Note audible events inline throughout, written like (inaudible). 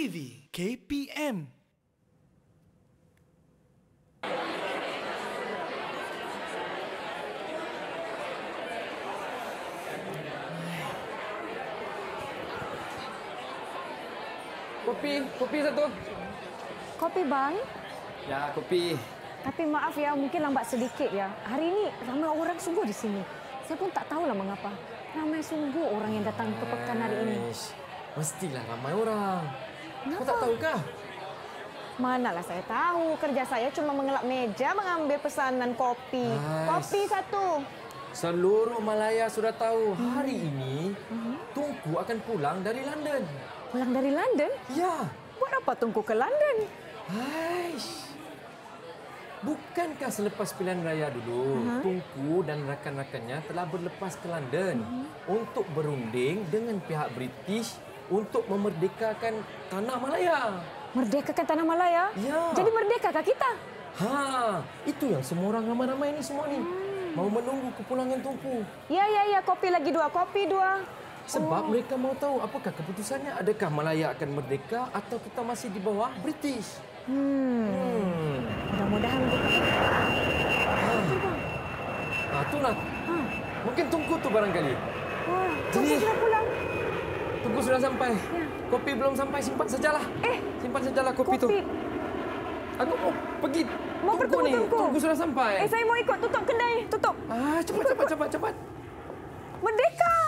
TV KPM Kopi, kopi satu. Kopi bang? Ya, kopi. Tapi maaf ya, mungkin lambat sedikit ya. Hari ini ramai orang sungguh di sini. Saya pun tak tahu tahulah mengapa. Ramai sungguh orang yang datang ke pekan hari ini. Mestilah ramai orang. Kenapa? Kau tak tahu kah? Manalah saya tahu. Kerja saya cuma mengelap meja mengambil pesanan kopi. Ais. Kopi satu. Seluruh Malaya sudah tahu hmm. hari hmm. ini hmm. Tungku akan pulang dari London. Pulang dari London? Ya. Buat apa Tungku ke London? Aish. Bukankah selepas pilihan raya dulu, uh-huh. Tungku dan rakan-rakannya telah berlepas ke London uh-huh. untuk berunding dengan pihak British untuk memerdekakan tanah Malaya. Merdekakan tanah Malaya? Ya. Jadi merdekakah kita? Ha, itu yang semua orang ramai-ramai ini semua ni. Hmm. Mau menunggu kepulangan tungku. Ya, ya, ya. Kopi lagi dua. Kopi dua. Sebab oh. mereka mau tahu apakah keputusannya. Adakah Malaya akan merdeka atau kita masih di bawah British? Hmm. hmm. Mudah-mudahan hmm. merdeka. Ha. Ha, Mungkin tungku tu barangkali. Wah, Tunggu sudah pulang. Tunggu sudah sampai. Ya. Kopi belum sampai, simpan sajalah. Eh, simpan sajalah kopi, kopi. tu. Aku mau pergi. Mau tunggu ni. Tunggu sudah sampai. Eh, saya mau ikut tutup kedai. Tutup. Ah, cepat, cepat, cepat, cepat. Merdeka!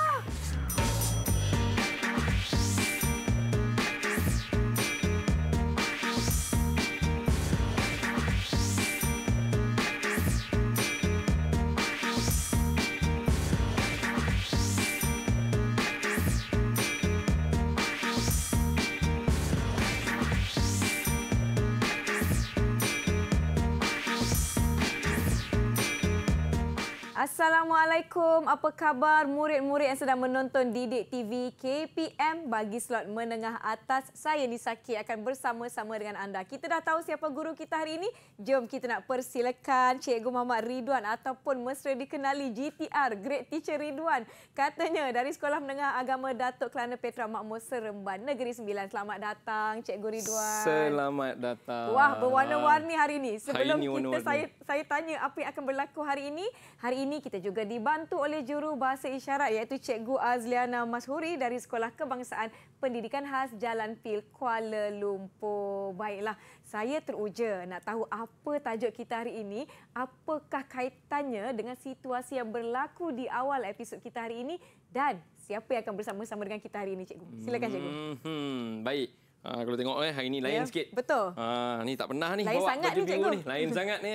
Assalamualaikum. Apa khabar murid-murid yang sedang menonton Didik TV KPM bagi slot menengah atas? Saya Nisaki akan bersama-sama dengan anda. Kita dah tahu siapa guru kita hari ini. Jom kita nak persilakan Cikgu Mama Ridwan ataupun mesra dikenali GTR, Great Teacher Ridwan. Katanya dari Sekolah Menengah Agama Datuk Kelana Petra Makmur Seremban, Negeri Sembilan. Selamat datang Cikgu Ridwan. Selamat datang. Wah, berwarna-warni hari ini. Sebelum hari ini kita warna -warna. saya saya tanya apa yang akan berlaku hari ini, hari ini kita juga di dibantu oleh juru bahasa isyarat iaitu Cikgu Azliana Mashuri dari Sekolah Kebangsaan Pendidikan Khas Jalan Pil Kuala Lumpur. Baiklah, saya teruja nak tahu apa tajuk kita hari ini, apakah kaitannya dengan situasi yang berlaku di awal episod kita hari ini dan siapa yang akan bersama-sama dengan kita hari ini, Cikgu? Silakan, Cikgu. Hmm, baik. Uh, kalau tengok eh, hari ini lain yeah, sikit. Betul. Uh, ni tak pernah ni. Lain bawa sangat ni, Cikgu. Ni. Lain sangat ni.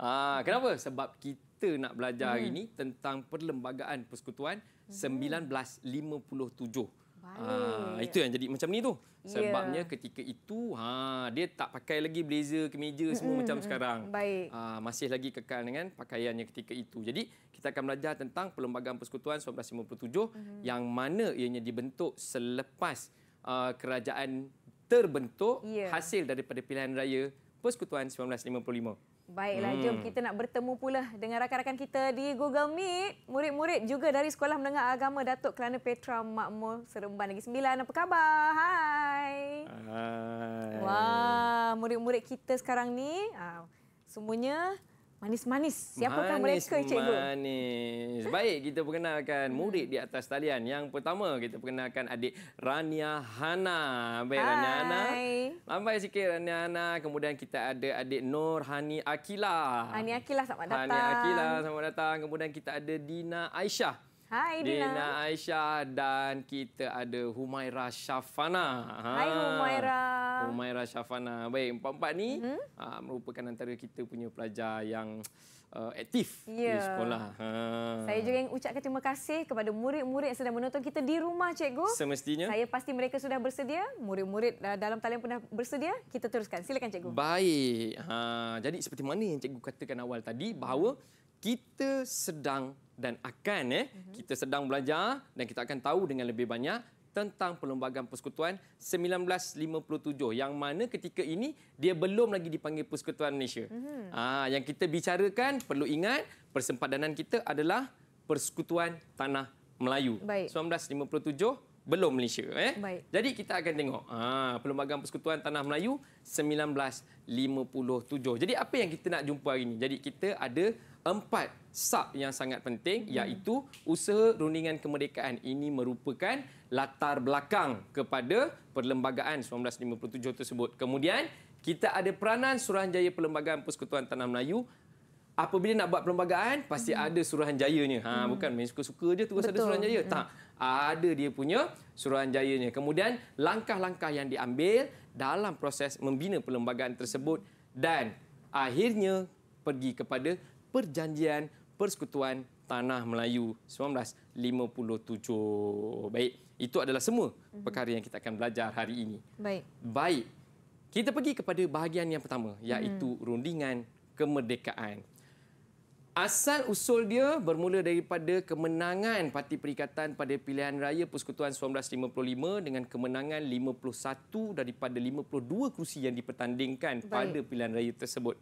Uh, (laughs) kenapa? Sebab kita kita nak belajar hmm. hari ini tentang perlembagaan persekutuan hmm. 1957. Ha, ah, itu yang jadi macam ni tu. Sebabnya yeah. ketika itu ha dia tak pakai lagi blazer, kemeja semua mm-hmm. macam hmm, hmm. sekarang. Baik. Ha, masih lagi kekal dengan pakaiannya ketika itu. Jadi kita akan belajar tentang Perlembagaan Persekutuan 1957 hmm yang mana ianya dibentuk selepas uh, kerajaan terbentuk yeah. hasil daripada pilihan raya Persekutuan 1955. Baiklah, hmm. jom kita nak bertemu pula dengan rakan-rakan kita di Google Meet. Murid-murid juga dari Sekolah Menengah Agama Datuk Kelana Petra Makmur Seremban Negeri Sembilan. Apa khabar? Hai. Hai. Wah, murid-murid kita sekarang ni ah, semuanya Manis-manis. Siapakah manis, mereka, cikgu? Manis. Baik, kita perkenalkan hmm. murid di atas talian. Yang pertama, kita perkenalkan adik Rania Hana. Baik, Hai. Rania Hana. Lambai sikit, Rania Hana. Kemudian kita ada adik Nur Hani Akila. Hani Akila, selamat datang. Hani Akila, selamat datang. Kemudian kita ada Dina Aisyah. Hai Dina. Dina Aisyah dan kita ada Humaira Shafana. Ha. Hai Humaira. Humaira Shafana. Baik, empat-empat ni hmm? uh, merupakan antara kita punya pelajar yang Uh, aktif yeah. di ya. sekolah. Ha. Saya juga ingin ucapkan terima kasih kepada murid-murid yang sedang menonton kita di rumah, cikgu. Semestinya. Saya pasti mereka sudah bersedia. Murid-murid uh, dalam talian pun dah bersedia. Kita teruskan. Silakan, cikgu. Baik. Ha. Jadi, seperti mana yang cikgu katakan awal tadi, bahawa kita sedang dan akan eh mm-hmm. kita sedang belajar dan kita akan tahu dengan lebih banyak tentang Perlembagaan Persekutuan 1957 yang mana ketika ini dia belum lagi dipanggil Persekutuan Malaysia. Mm-hmm. Ah yang kita bicarakan perlu ingat persempadanan kita adalah Persekutuan Tanah Melayu. Baik. 1957 belum Malaysia eh. Jadi kita akan tengok ah Perlembagaan Persekutuan Tanah Melayu 1957. Jadi apa yang kita nak jumpa hari ini? Jadi kita ada empat sub yang sangat penting hmm. iaitu usaha rundingan kemerdekaan ini merupakan latar belakang kepada perlembagaan 1957 tersebut. Kemudian kita ada peranan Suruhanjaya Perlembagaan Persekutuan Tanah Melayu apabila nak buat perlembagaan pasti hmm. ada suruhanjayanya. Ha hmm. bukan main suka-suka je terus Betul. ada suruhanjaya. Hmm. Tak. Ada dia punya suruhanjayanya. Kemudian langkah-langkah yang diambil dalam proses membina perlembagaan tersebut dan akhirnya pergi kepada perjanjian Persekutuan Tanah Melayu 1957. Baik, itu adalah semua mhm. perkara yang kita akan belajar hari ini. Baik. Baik. Kita pergi kepada bahagian yang pertama iaitu hmm. rundingan kemerdekaan. Asal usul dia bermula daripada kemenangan Parti Perikatan pada pilihan raya Persekutuan 1955 dengan kemenangan 51 daripada 52 kursi yang dipertandingkan Baik. pada pilihan raya tersebut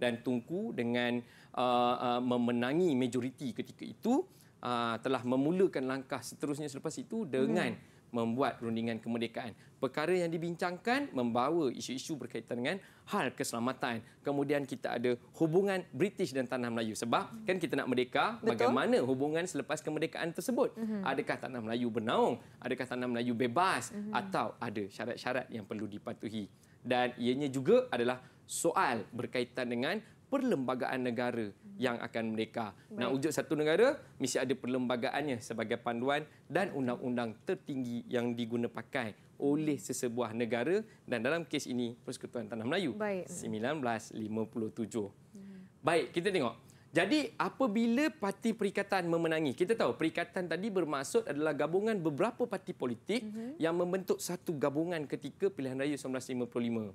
dan tungku dengan uh, uh, memenangi majoriti ketika itu uh, telah memulakan langkah seterusnya selepas itu dengan hmm membuat perundingan kemerdekaan. Perkara yang dibincangkan membawa isu-isu berkaitan dengan hal keselamatan. Kemudian kita ada hubungan British dan Tanah Melayu. Sebab hmm. kan kita nak merdeka, Betul. bagaimana hubungan selepas kemerdekaan tersebut? Hmm. Adakah Tanah Melayu bernaung? Adakah Tanah Melayu bebas? Hmm. Atau ada syarat-syarat yang perlu dipatuhi? Dan ianya juga adalah soal berkaitan dengan perlembagaan negara yang akan mereka. Nak wujud satu negara mesti ada perlembagaannya sebagai panduan dan undang-undang tertinggi yang diguna pakai oleh sesebuah negara dan dalam kes ini Persekutuan Tanah Melayu Baik. 1957. Hmm. Baik, kita tengok jadi apabila parti perikatan memenangi, kita tahu perikatan tadi bermaksud adalah gabungan beberapa parti politik mm-hmm. yang membentuk satu gabungan ketika pilihan raya 1955. Mm-hmm.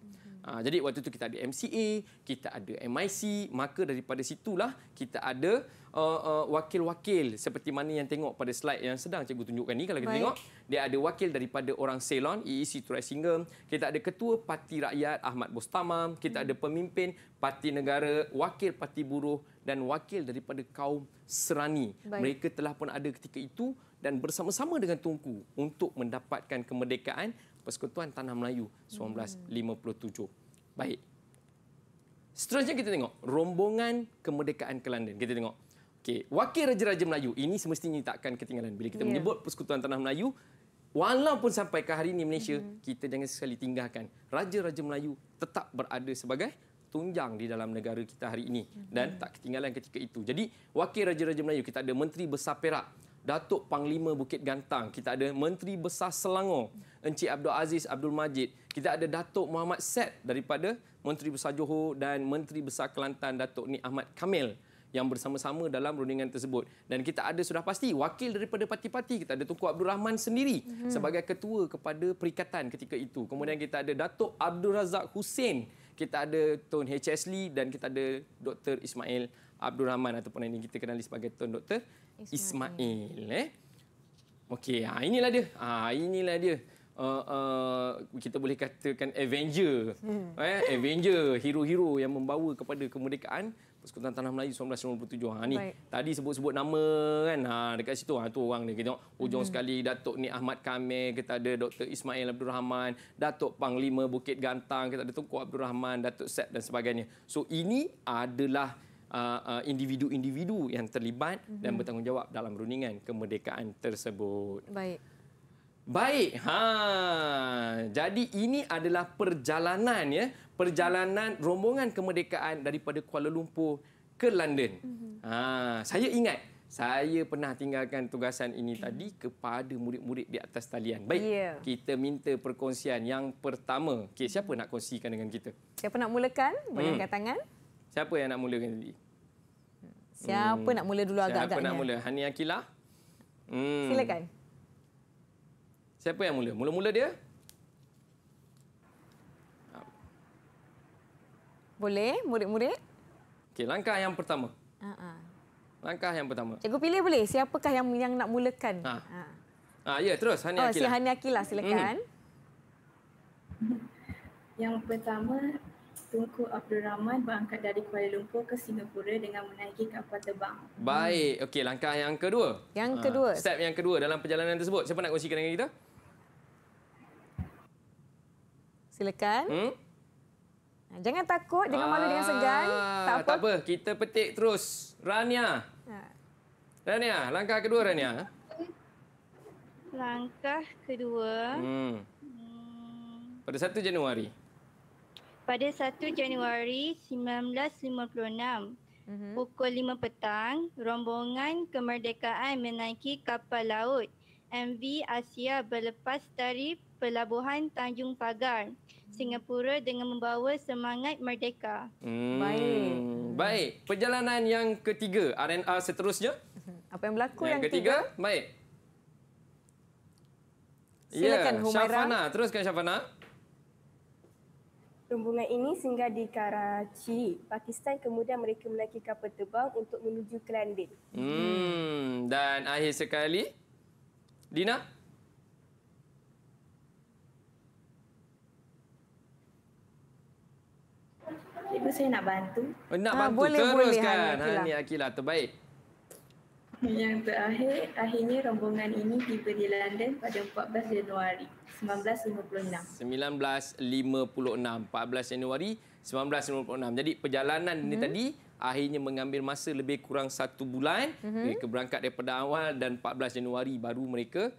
Ha, jadi waktu itu kita ada MCA, kita ada MIC, maka daripada situlah kita ada uh, uh, wakil-wakil seperti mana yang tengok pada slide yang sedang cikgu tunjukkan ni kalau kita Baik. tengok dia ada wakil daripada orang Ceylon EEC Turai Singam kita ada ketua parti rakyat Ahmad Bustama kita hmm. ada pemimpin parti negara wakil parti buruh dan wakil daripada kaum serani Baik. mereka telah pun ada ketika itu dan bersama-sama dengan Tunku untuk mendapatkan kemerdekaan Persekutuan Tanah Melayu 1957 hmm. Baik Seterusnya kita tengok rombongan kemerdekaan ke London. Kita tengok Okey, Wakil Raja-Raja Melayu. Ini semestinya takkan ketinggalan. Bila kita yeah. menyebut Persekutuan Tanah Melayu, walaupun sampai ke hari ini Malaysia, mm-hmm. kita jangan sekali tinggalkan. Raja-Raja Melayu tetap berada sebagai tunjang di dalam negara kita hari ini. Mm-hmm. Dan tak ketinggalan ketika itu. Jadi, Wakil Raja-Raja Melayu, kita ada Menteri Besar Perak, Datuk Panglima Bukit Gantang, kita ada Menteri Besar Selangor, Encik Abdul Aziz Abdul Majid, kita ada Datuk Muhammad Set daripada Menteri Besar Johor dan Menteri Besar Kelantan Datuk Ni Ahmad Kamil yang bersama-sama dalam rundingan tersebut dan kita ada sudah pasti wakil daripada parti-parti kita ada Tunku Abdul Rahman sendiri mm-hmm. sebagai ketua kepada perikatan ketika itu kemudian mhm. kita ada Datuk Abdul Razak Hussein kita ada Tun HS Lee dan kita ada Dr Ismail Abdul Rahman ataupun ini kita kenali sebagai Tun Dr Ismail, Ismail eh okey ha inilah dia ha inilah dia Uh, uh, kita boleh katakan Avenger hmm. eh Avenger hero-hero yang membawa kepada kemerdekaan Persekutuan Tanah Melayu 1997 Ha ni Baik. tadi sebut-sebut nama kan. Ha dekat situ ha tu orang dia kita tengok hujung hmm. sekali Datuk Ni Ahmad Kamil kita ada Dr Ismail Abdul Rahman, Datuk Panglima Bukit Gantang kita ada Tunku Abdul Rahman, Datuk Set dan sebagainya. So ini adalah Uh, uh, individu-individu yang terlibat mm-hmm. dan bertanggungjawab dalam runingan kemerdekaan tersebut. Baik. Baik. Ha. Jadi ini adalah perjalanan ya, perjalanan rombongan kemerdekaan daripada Kuala Lumpur ke London. Mhm. Ha, saya ingat saya pernah tinggalkan tugasan ini okay. tadi kepada murid-murid di atas talian. Baik. Yeah. Kita minta perkongsian yang pertama. Okey, siapa nak kongsikan dengan kita? Siapa nak mulakan? Boleh hmm. angkat tangan. Siapa yang nak mulakan tadi? Siapa hmm. nak mula dulu agak-agaknya? Siapa nak mula? Hani Akila. Hmm. Silakan. Siapa yang mula? Mula-mula dia. Boleh, murid-murid. Okey, langkah yang pertama. Uh-huh. Langkah yang pertama. Cikgu pilih boleh? Siapakah yang yang nak mulakan? Ha. Ha. Ha, ya, terus. Hani oh, Akilah. Oh, si Hani Akilah. Silakan. Mm. Yang pertama, Tunku Abdul Rahman berangkat dari Kuala Lumpur ke Singapura dengan menaiki kapal terbang. Baik. Okey, langkah yang kedua. Yang ha. kedua. Step yang kedua dalam perjalanan tersebut. Siapa nak kongsikan dengan kita? Uh, Silakan. Hmm? Jangan takut, jangan ah, malu, jangan ah, segan. Tak apa. tak apa, kita petik terus. Rania. Ha. Rania, langkah kedua Rania. Langkah kedua. Hmm. hmm. Pada 1 Januari. Pada 1 Januari 1956, mhm. pukul 5 petang, rombongan kemerdekaan menaiki kapal laut MV Asia berlepas dari Pelabuhan Tanjung Pagar, Singapura dengan membawa semangat merdeka. Hmm. Baik. Baik, perjalanan yang ketiga, R&R seterusnya. (laughs) Apa yang berlaku yang, yang ketiga? ketiga? Baik. Ya, Silakan ya, Humaira. Syafana, teruskan Syafana. Rombongan ini singgah di Karachi, Pakistan. Kemudian mereka menaiki kapal terbang untuk menuju ke London. Hmm. Dan akhir sekali, Dina. Cikgu saya nak bantu. Oh, nak ah, bantu, boleh, teruskan. Boleh, Hani Akilah, terbaik. Yang terakhir, akhirnya rombongan ini tiba di London pada 14 Januari 1956. 1956, 14 Januari 1956. Jadi perjalanan hmm. ini mhm. tadi akhirnya mengambil masa lebih kurang satu bulan. Mm-hmm. Mereka berangkat daripada awal dan 14 Januari baru mereka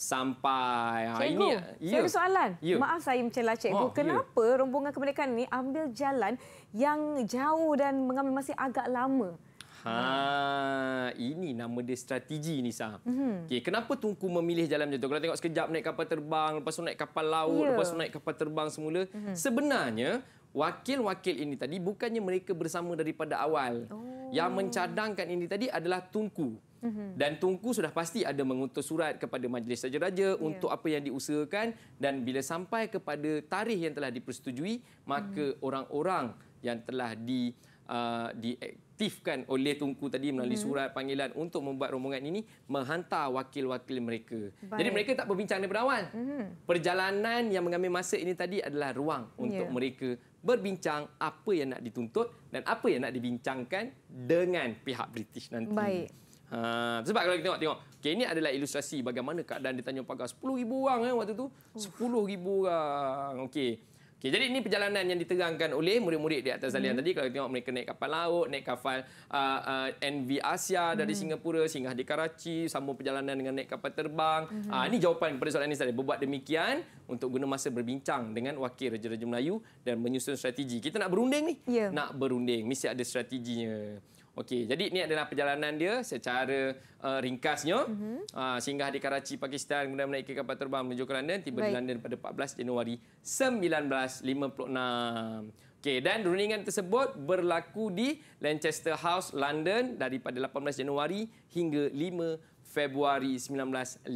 sampai ha, cikgu, ini ya. saya ada ya. soalan you. Ya. maaf saya macam lah cikgu oh, kenapa you. rombongan kemerdekaan ini ambil jalan yang jauh dan mengambil masa agak lama Ha, ini nama dia strategi ni sah. Mm-hmm. Okey, kenapa tungku memilih jalan macam tu? Kalau tengok sekejap naik kapal terbang, lepas tu naik kapal laut, yeah. lepas tu naik kapal terbang semula, mm-hmm. sebenarnya wakil-wakil ini tadi bukannya mereka bersama daripada awal. Oh. Yang mencadangkan ini tadi adalah tungku. Mhm. Dan Tunku sudah pasti ada mengutus surat kepada Majlis Raja-Raja yeah. untuk apa yang diusahakan dan bila sampai kepada tarikh yang telah dipersetujui, maka mhm. orang-orang mm. yang telah di uh, diaktifkan oleh tungku tadi melalui mm. surat panggilan untuk membuat rombongan ini menghantar wakil-wakil mereka. Baik. Jadi mereka tak berbincang daripada awal. Mm. Perjalanan yang mengambil masa ini tadi adalah ruang ya. untuk mereka berbincang apa yang nak dituntut dan apa yang nak dibincangkan dengan pihak British nanti. Baik. Ha, sebab kalau kita tengok, tengok. Okay, ini adalah ilustrasi bagaimana keadaan di Tanjung Pagar. 10,000 orang eh, waktu tu. Oh. 10,000 orang. Okey. Okay, jadi ini perjalanan yang diterangkan oleh murid-murid di atas talian hmm. tadi. Kalau kita tengok mereka naik kapal laut, naik kapal uh, uh, NV Asia dari mhm. Singapura, singgah di Karachi, sambung perjalanan dengan naik kapal terbang. Hmm. Uh, ini jawapan kepada soalan ini tadi. Berbuat demikian untuk guna masa berbincang dengan wakil Raja-Raja Melayu dan menyusun strategi. Kita nak berunding ni? Yeah. Nak berunding. Mesti ada strateginya. Okey, jadi ini adalah perjalanan dia secara uh, ringkasnya. Mm-hmm. Uh, singgah di Karachi, Pakistan, kemudian menaiki kapal terbang menuju ke London, tiba Baik. di London pada 14 Januari 1956. Okey, dan rundingan tersebut berlaku di Lancaster House, London daripada 18 Januari hingga 5 Februari 1956.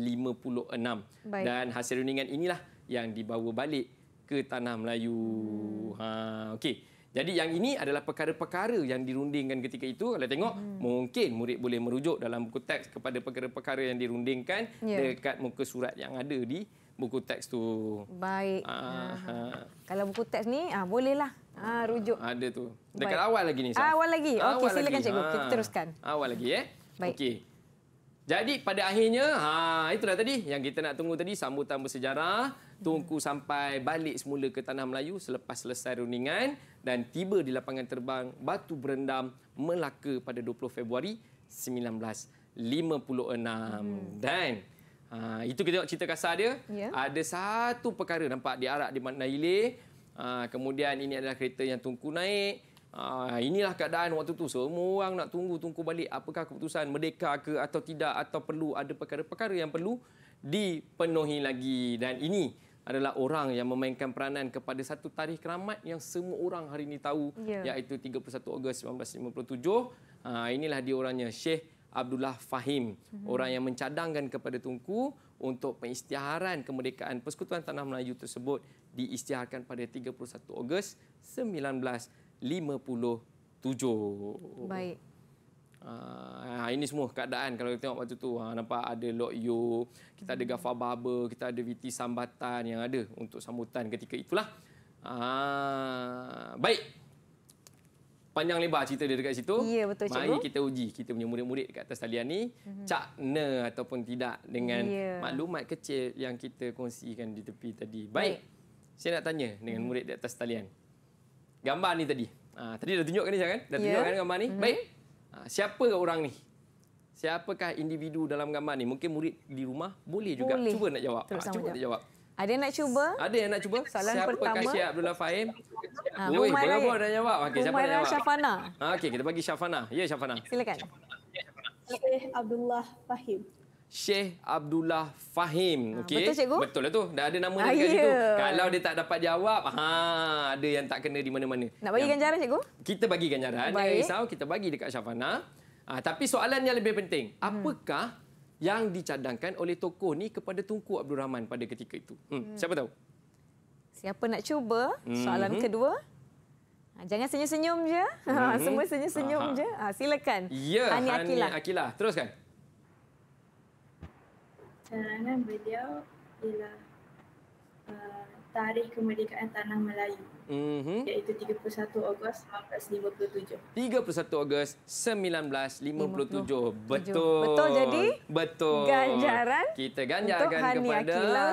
Baik. Dan hasil rundingan inilah yang dibawa balik ke tanah Melayu. Hmm. Ha, okey. Jadi yang ini adalah perkara-perkara yang dirundingkan ketika itu. Kalau tengok, hmm. mungkin murid boleh merujuk dalam buku teks kepada perkara-perkara yang dirundingkan yeah. dekat muka surat yang ada di buku teks tu. Baik. Aha. Ah. Ah. Kalau buku teks ni ah bolehlah ah, ah rujuk. Ada tu. Dekat Baik. awal lagi ni. Sah. Awal lagi. Okey silakan lagi. cikgu. Ha. Kita teruskan. Awal lagi eh. Baik. Okey. Jadi pada akhirnya ha itulah tadi yang kita nak tunggu tadi sambutan bersejarah. Tunggu sampai balik semula ke tanah Melayu selepas selesai rundingan dan tiba di lapangan terbang Batu Berendam Melaka pada 20 Februari 1956 hmm. dan ha, itu kita tengok cerita kasar dia yeah. ada satu perkara nampak diarak di mana hilir ha, kemudian ini adalah kereta yang tunggu naik ha, inilah keadaan waktu itu semua orang nak tunggu tunggu balik apakah keputusan merdeka ke atau tidak atau perlu ada perkara-perkara yang perlu dipenuhi lagi dan ini adalah orang yang memainkan peranan kepada satu tarikh keramat yang semua orang hari ini tahu ya. iaitu 31 Ogos 1957. Ha, ah, inilah dia orangnya Syekh Abdullah Fahim, mm-hmm. orang yang mencadangkan kepada Tunku untuk pengisytiharan kemerdekaan Persekutuan Tanah Melayu tersebut diisytiharkan pada 31 Ogos 1957. Baik. Ah, ha, ini semua keadaan kalau kita tengok waktu tu ha, nampak ada Lok Yu, kita ada Gafa Baba, kita ada VT Sambatan yang ada untuk sambutan ketika itulah. Ha, baik. Panjang lebar cerita dia dekat situ. Ya, betul, Mari cikgu. kita uji kita punya murid-murid dekat atas talian ni. Mm-hmm. Cakna ataupun tidak dengan ya. maklumat kecil yang kita kongsikan di tepi tadi. Baik. baik. Saya nak tanya dengan mhm. murid di atas talian. Gambar ni tadi. Ha, tadi dah tunjukkan ni, kan? Dah ya. tunjukkan ya. gambar ni. Mm-hmm. Baik siapa orang ni? Siapakah individu dalam gambar ni? Mungkin murid di rumah boleh juga boleh. cuba nak jawab. Ha, cuba nak jawab. Ada yang nak cuba? Ada yang nak cuba? Soalan siapa pertama. Siapa Kasih Abdullah Fahim? Ha, Woi, boleh buat dan jawab. Okey, siapa nak jawab? Syafana. Ha, Okey, kita bagi Syafana. Ya, Syafana. Silakan. Syafana. Abdullah Fahim. Syekh Abdullah Fahim. Ha, ah, okay. Betul, cikgu? Betul lah tu. Dah ada nama dia ah, yeah. tu. Kalau dia tak dapat jawab, ha, ada yang tak kena di mana-mana. Nak bagi ganjaran, cikgu? Kita bagi ganjaran. Eh, Baik. Jangan risau, kita bagi dekat Syafana. Ha, tapi soalan yang lebih penting. Hmm. Apakah yang dicadangkan oleh tokoh ni kepada Tunku Abdul Rahman pada ketika itu? Hmm. Hmm. Siapa tahu? Siapa nak cuba soalan hmm. kedua? Ah, jangan senyum-senyum je. (laughs) Hmm. Semua senyum-senyum Aha. je. Silakan. Ya, Hani Akilah. Teruskan. Teruskan cadangan beliau ialah uh, tarikh kemerdekaan tanah Melayu. Mm-hmm. Iaitu 31 Ogos 1957. 31 Ogos 1957. Betul. Betul jadi? Betul. Ganjaran? Kita ganjarkan Hani kepada Akila.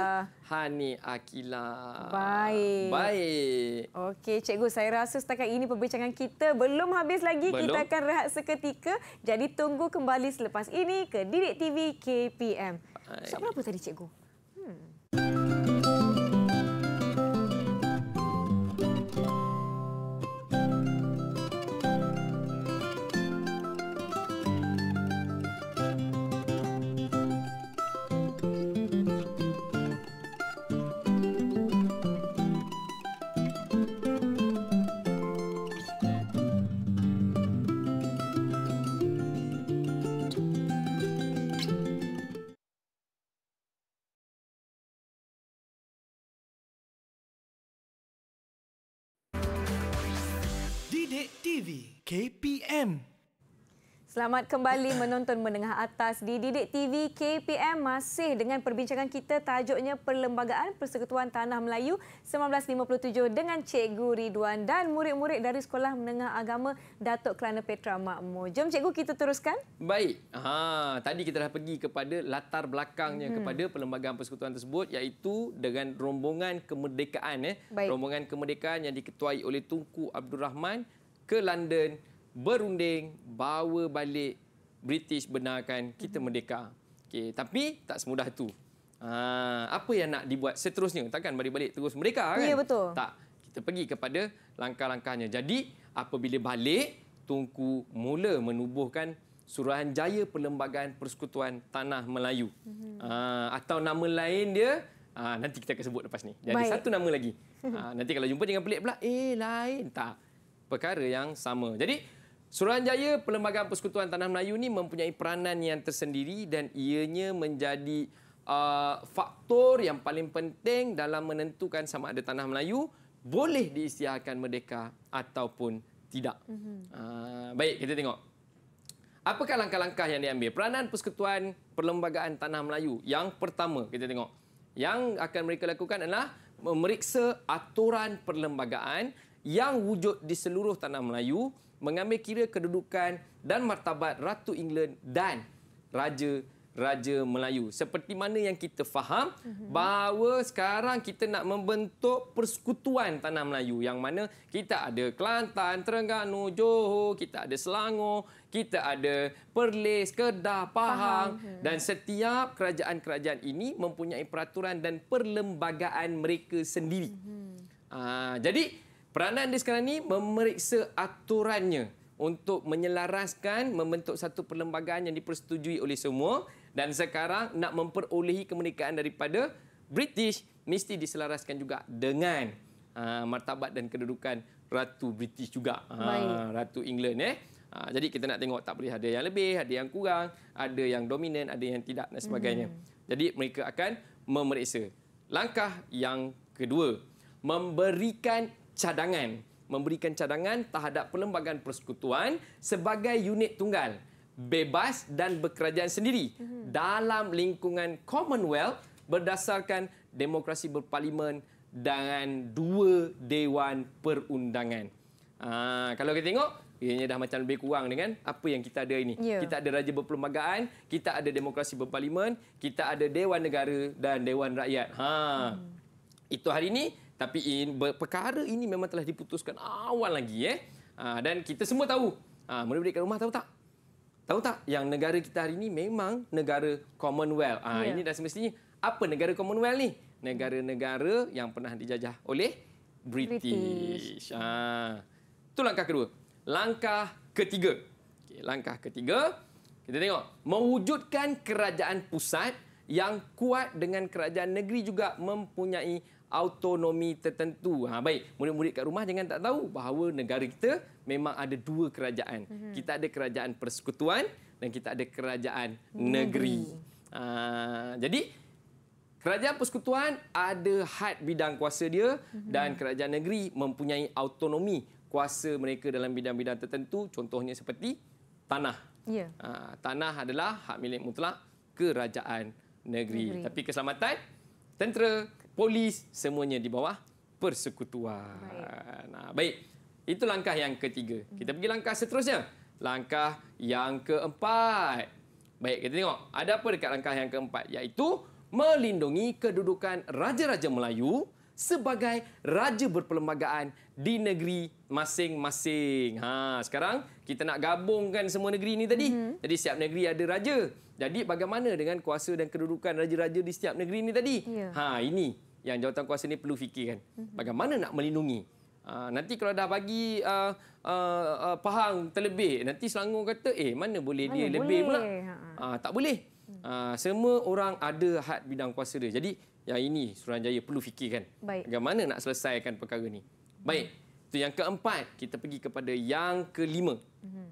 Hani Akila. Baik. Baik. Okey, cikgu saya rasa setakat ini perbincangan kita belum habis lagi. Belum. Kita akan rehat seketika. Jadi tunggu kembali selepas ini ke Didik TV KPM. Baik. So, berapa tadi cikgu? Hmm. KPM. Selamat kembali menonton Menengah Atas di Didik TV KPM masih dengan perbincangan kita tajuknya Perlembagaan Persekutuan Tanah Melayu 1957 dengan Cikgu Ridwan dan murid-murid dari Sekolah Menengah Agama Datuk Kelana Petra Makmur. Jom Cikgu kita teruskan. Baik. Ha, tadi kita dah pergi kepada latar belakangnya hmm. kepada Perlembagaan Persekutuan tersebut iaitu dengan rombongan kemerdekaan. Eh. Rombongan kemerdekaan yang diketuai oleh Tunku Abdul Rahman ke London berunding bawa balik British benarkan kita mhm. merdeka. Okey, tapi tak semudah itu. Ha, apa yang nak dibuat seterusnya? Takkan balik-balik terus mereka ya, kan? Ya betul. Tak. Kita pergi kepada langkah-langkahnya. Jadi apabila balik Tunku mula menubuhkan Suruhanjaya Perlembagaan Persekutuan Tanah Melayu. Mm-hmm. Aa, ha, atau nama lain dia, aa, ha, nanti kita akan sebut lepas ni. Jadi satu nama lagi. Aa, ha, (laughs) nanti kalau jumpa jangan pelik pula. Eh, lain. Tak perkara yang sama. Jadi Suruhanjaya Perlembagaan Persekutuan Tanah Melayu ini mempunyai peranan yang tersendiri dan ianya menjadi uh, faktor yang paling penting dalam menentukan sama ada Tanah Melayu boleh diisytiharkan merdeka ataupun tidak. Uh, baik, kita tengok. Apakah langkah-langkah yang diambil? Peranan Persekutuan Perlembagaan Tanah Melayu yang pertama kita tengok. Yang akan mereka lakukan adalah memeriksa aturan perlembagaan yang wujud di seluruh tanah Melayu mengambil kira kedudukan dan martabat Ratu England dan Raja Raja Melayu. Seperti mana yang kita faham mhm. bahawa sekarang kita nak membentuk persekutuan tanah Melayu yang mana kita ada Kelantan, Terengganu, Johor, kita ada Selangor, kita ada Perlis, Kedah, Pahang faham. Hmm. dan setiap kerajaan-kerajaan ini mempunyai peraturan dan perlembagaan mereka sendiri. Uh, jadi Peranan dia sekarang ni memeriksa aturannya untuk menyelaraskan membentuk satu perlembagaan yang dipersetujui oleh semua dan sekarang nak memperolehi kemerdekaan daripada British mesti diselaraskan juga dengan uh, martabat dan kedudukan Ratu British juga. Uh, Ratu England eh. Uh, jadi kita nak tengok tak boleh ada yang lebih, ada yang kurang, ada yang dominan, ada yang tidak dan sebagainya. Mm. Jadi mereka akan memeriksa. Langkah yang kedua, memberikan cadangan memberikan cadangan terhadap perlembagaan persekutuan sebagai unit tunggal bebas dan berkerajaan sendiri dalam lingkungan Commonwealth berdasarkan demokrasi berparlimen dengan dua dewan perundangan. Ha, kalau kita tengok ianya dah macam lebih kurang dengan apa yang kita ada ini. Yeah. Kita ada raja berperlembagaan, kita ada demokrasi berparlimen, kita ada dewan negara dan dewan rakyat. Ha. Hmm. Itu hari ini tapi in perkara ini memang telah diputuskan awal lagi eh ah, dan kita semua tahu ah murid-murid rumah tahu tak tahu tak yang negara kita hari ini memang negara commonwealth ah ya. ini dah semestinya apa negara commonwealth ni negara-negara yang pernah dijajah oleh british ah tu langkah kedua langkah ketiga okay, langkah ketiga kita tengok mewujudkan kerajaan pusat yang kuat dengan kerajaan negeri juga mempunyai autonomi tertentu. Ha, baik, murid-murid kat rumah jangan tak tahu bahawa negara kita memang ada dua kerajaan. Mm-hmm. Kita ada kerajaan persekutuan dan kita ada kerajaan mm-hmm. negeri. Ha, jadi, kerajaan persekutuan ada had bidang kuasa dia mm-hmm. dan kerajaan negeri mempunyai autonomi kuasa mereka dalam bidang-bidang tertentu. Contohnya seperti tanah. Yeah. Ha, tanah adalah hak milik mutlak kerajaan negeri. negeri. Tapi keselamatan, tentera polis semuanya di bawah persekutuan. Baik. Nah, baik. Itu langkah yang ketiga. Kita pergi langkah seterusnya. Langkah yang keempat. Baik, kita tengok. Ada apa dekat langkah yang keempat? Iaitu melindungi kedudukan Raja-Raja Melayu sebagai Raja Berperlembagaan di negeri masing-masing. Ha, sekarang kita nak gabungkan semua negeri ini tadi. hmm Jadi setiap negeri ada raja. Jadi bagaimana dengan kuasa dan kedudukan raja-raja di setiap negeri ini tadi? Yeah. Ha, ini yang jawatan kuasa ni perlu fikirkan bagaimana nak melindungi ah, nanti kalau dah bagi uh, ah, uh, ah, uh, Pahang terlebih Nanti Selangor kata Eh mana boleh mana dia boleh. lebih pula ha. uh, Tak boleh uh, Semua orang ada had bidang kuasa dia Jadi yang ini Suruhanjaya perlu fikirkan Baik. Bagaimana nak selesaikan perkara ini. hmm. Baik Itu yang keempat Kita pergi kepada yang kelima hmm.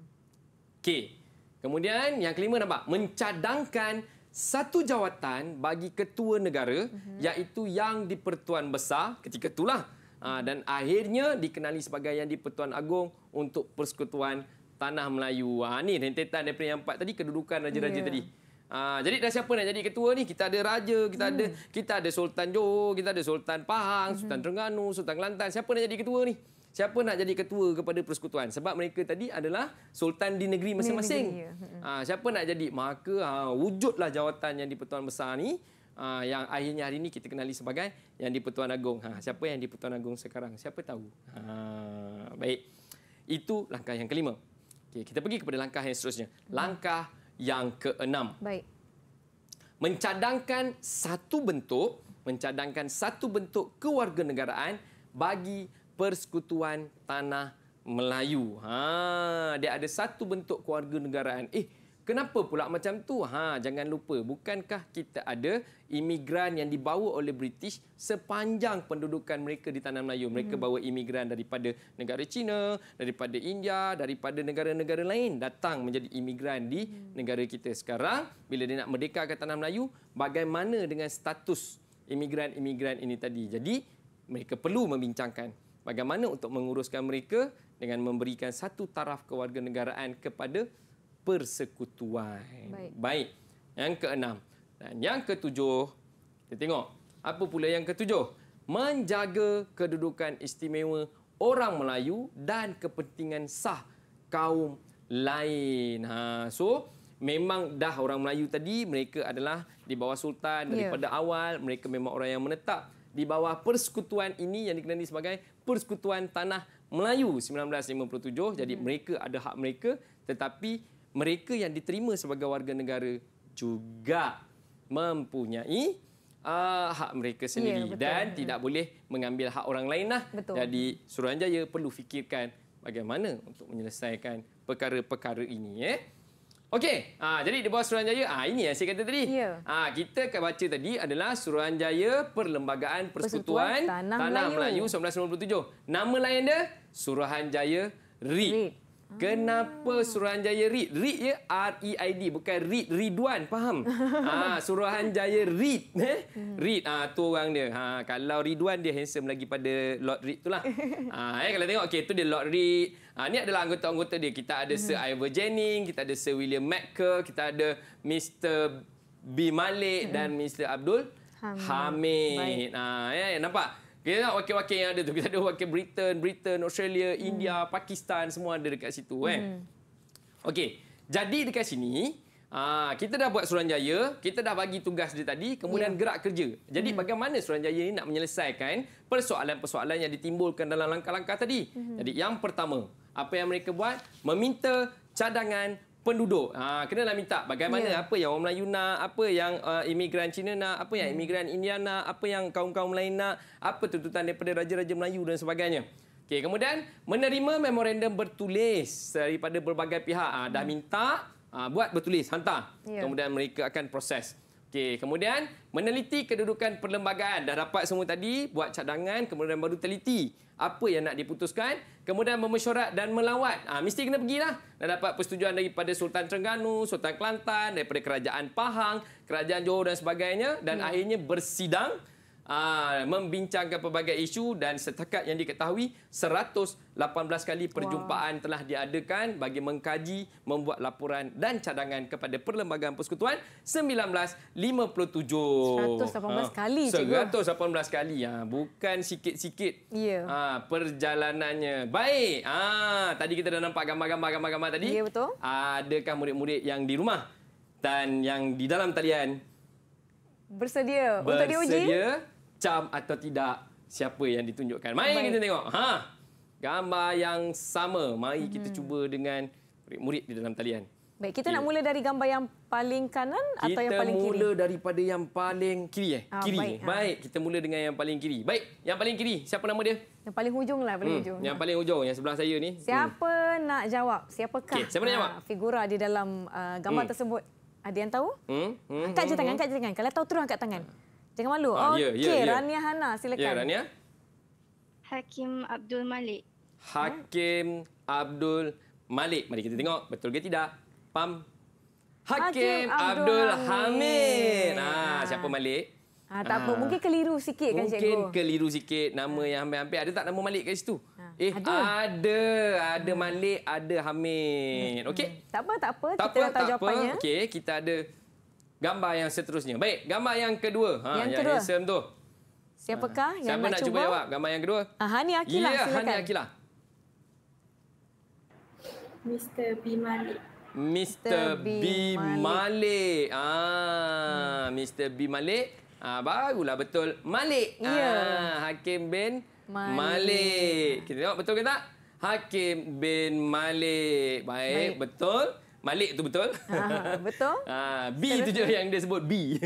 Okey Kemudian yang kelima nampak Mencadangkan satu jawatan bagi ketua negara mm-hmm. iaitu yang di-Pertuan Besar ketika itulah mm dan akhirnya dikenali sebagai yang di-Pertuan Agong untuk Persekutuan Tanah Melayu. Ha ni rentetan daripada yang empat tadi kedudukan raja-raja yeah. tadi. Ha, jadi dah siapa nak jadi ketua ni? Kita ada raja, kita hmm. ada kita ada Sultan Johor, kita ada Sultan Pahang, mhm. Sultan hmm. Terengganu, Sultan Kelantan. Siapa nak jadi ketua ni? siapa nak jadi ketua kepada persekutuan sebab mereka tadi adalah sultan di negeri masing-masing. ya. ha, hmm. siapa nak jadi maka ha, wujudlah jawatan yang di-Pertuan Besar ini ha, yang akhirnya hari ini kita kenali sebagai yang di-Pertuan Agong. Ha, siapa yang di-Pertuan Agong sekarang? Siapa tahu? Ha, baik. Itu langkah yang kelima. Okay, kita pergi kepada langkah yang seterusnya. Hmm. Langkah yang keenam. Baik. Mencadangkan satu bentuk, mencadangkan satu bentuk kewarganegaraan bagi Persekutuan Tanah Melayu. Ha, dia ada satu bentuk keluarga negaraan. Eh, kenapa pula macam tu? Ha, jangan lupa, bukankah kita ada imigran yang dibawa oleh British sepanjang pendudukan mereka di Tanah Melayu. Mereka hmm. bawa imigran daripada negara China, daripada India, daripada negara-negara lain datang menjadi imigran di hmm. negara kita sekarang. Bila dia nak merdeka ke Tanah Melayu, bagaimana dengan status imigran-imigran ini tadi? Jadi, mereka perlu membincangkan bagaimana untuk menguruskan mereka dengan memberikan satu taraf kewarganegaraan kepada persekutuan. Baik. Baik. Yang keenam dan yang ketujuh, kita tengok apa pula yang ketujuh? Menjaga kedudukan istimewa orang Melayu dan kepentingan sah kaum lain. Ha, so memang dah orang Melayu tadi mereka adalah di bawah sultan ya. daripada yeah. awal, mereka memang orang yang menetap di bawah persekutuan ini yang dikenali sebagai Persekutuan Tanah Melayu 1957. Jadi hmm. mereka ada hak mereka tetapi mereka yang diterima sebagai warga negara juga mempunyai uh, hak mereka ya, sendiri ya, dan hmm. tidak boleh mengambil hak orang lain. Lah. Betul. Jadi Suruhanjaya perlu fikirkan bagaimana untuk menyelesaikan perkara-perkara ini. Eh. Okey. Ha, jadi di bawah Suruhanjaya, ha, ini yang saya kata tadi. Ya. Ha, kita akan baca tadi adalah Suruhanjaya Perlembagaan Persekutuan, Persekutuan Tanah, Tanah Melayu. Melayu 1997. Nama lain dia Suruhanjaya RIT. Kenapa Suruhanjaya RIT? RIT ya R-E-I-D. Bukan RIT Ridwan. Faham? Ha, (laughs) Suruhanjaya RIT. Eh? Hmm. RIT ha, tu orang dia. Ha, kalau Ridwan dia handsome lagi pada Lord RIT tulah. Ha, (laughs) eh, kalau tengok, okay, tu dia Lord RIT. Ha, ini adalah anggota-anggota dia. Kita ada hmm. Sir Ivor Jennings, kita ada Sir William Macker, kita ada Mr. B. Malik hmm. dan Mr. Abdul Hamid. Hamid. Ha, ya, ya, nampak? Kita ada wakil-wakil yang ada tu. Kita ada wakil Britain, Britain, Australia, hmm. India, Pakistan, semua ada dekat situ. Hmm. Eh. Okey, jadi dekat sini, Ah, kita dah buat Suranjaya, kita dah bagi tugas dia tadi, kemudian ya. gerak kerja. Jadi hmm. bagaimana Suranjaya ini nak menyelesaikan persoalan-persoalan yang ditimbulkan dalam langkah-langkah tadi? Hmm. Jadi yang pertama, apa yang mereka buat meminta cadangan penduduk. Ha kena lah minta bagaimana yeah. apa yang orang Melayu nak, apa yang uh, imigran Cina nak, apa yang hmm. imigran India nak, apa yang kaum-kaum lain nak, apa tuntutan daripada raja-raja Melayu dan sebagainya. Okey, kemudian menerima memorandum bertulis daripada berbagai pihak. Ha, dah hmm. minta, ha, buat bertulis, hantar. Yeah. Kemudian mereka akan proses. Okey, kemudian meneliti kedudukan perlembagaan. Dah dapat semua tadi, buat cadangan, kemudian baru teliti apa yang nak diputuskan. Kemudian memesyuarat dan melawat. Ah ha, mesti kena pergilah. Dah dapat persetujuan daripada Sultan Terengganu, Sultan Kelantan, daripada Kerajaan Pahang, Kerajaan Johor dan sebagainya dan hmm. akhirnya bersidang aa, ah, membincangkan pelbagai isu dan setakat yang diketahui 118 kali perjumpaan wow. telah diadakan bagi mengkaji, membuat laporan dan cadangan kepada Perlembagaan Persekutuan 1957. 118 ha. kali kali. 118 kali. ya, ha, Bukan sikit-sikit yeah. ha, perjalanannya. Baik. Ha. Tadi kita dah nampak gambar-gambar gambar-gambar tadi. Yeah, betul. Adakah murid-murid yang di rumah dan yang di dalam talian bersedia, bersedia. untuk diuji? Bersedia cam atau tidak siapa yang ditunjukkan. Mari Baik. kita tengok. Ha. Gambar yang sama. Mari hmm. kita cuba dengan murid-murid di dalam talian. Baik, kita okay. nak mula dari gambar yang paling kanan kita atau yang paling kiri? Kita mula daripada yang paling kiri eh. Oh, kiri. Baik, ah. baik. Ha. kita mula dengan yang paling kiri. Baik, yang paling kiri, siapa nama dia? Yang paling hujung lah, paling hmm. hujung. Yang paling hujung, yang sebelah saya ni. Hmm. Siapa hmm. nak jawab? Siapakah? Okay. Siapa nak ah, jawab? Figura di dalam uh, gambar hmm. tersebut. Ada yang tahu? Hmm. Hmm. Angkat hmm. je tangan, hmm. angkat je tangan. Kalau tahu terus angkat tangan. Jangan malu. Uh, Okey, yeah, yeah, Rania yeah. Hana, silakan. Ya, Rania. Hakim Abdul Malik. Hakim Abdul Malik. Mari kita tengok betul ke tidak. Pam. Hakim, Hakim Abdul, Abdul Hamid. Ha, ha, siapa Malik? Ha, tak ha. apa. Mungkin keliru sikit kan, Mungkin Cikgu? Mungkin keliru sikit. Nama yang hampir-hampir. Ada tak nama Malik kat situ? Eh, ada. Ada, ada hmm. Malik, ada Hamid. Hmm. Okey? Tak apa, tak apa. Tak kita apa, dah tahu tak jawapannya. Apa. kita ada gambar yang seterusnya. Baik, gambar yang kedua. Ha, yang, yang kedua. Yang handsome tu. Siapakah ha, ha. yang Siapa nak cuba? Siapa nak cuba awak? Gambar yang kedua. Ya, ha, Hani Akilah, ya, silakan. Ya, Hani Akilah. Mr. B. Malik. Mr. B. Malik. Ah, hmm. Mr. B. Malik. Ah, barulah betul. Malik. Ya. Ah, Hakim bin Malik. Malik. Kita tengok betul ke tak? Hakim bin Malik. Baik, Baik. betul. Malik tu betul. Ha, (laughs) betul. ha, (laughs) B tu je yang dia sebut B.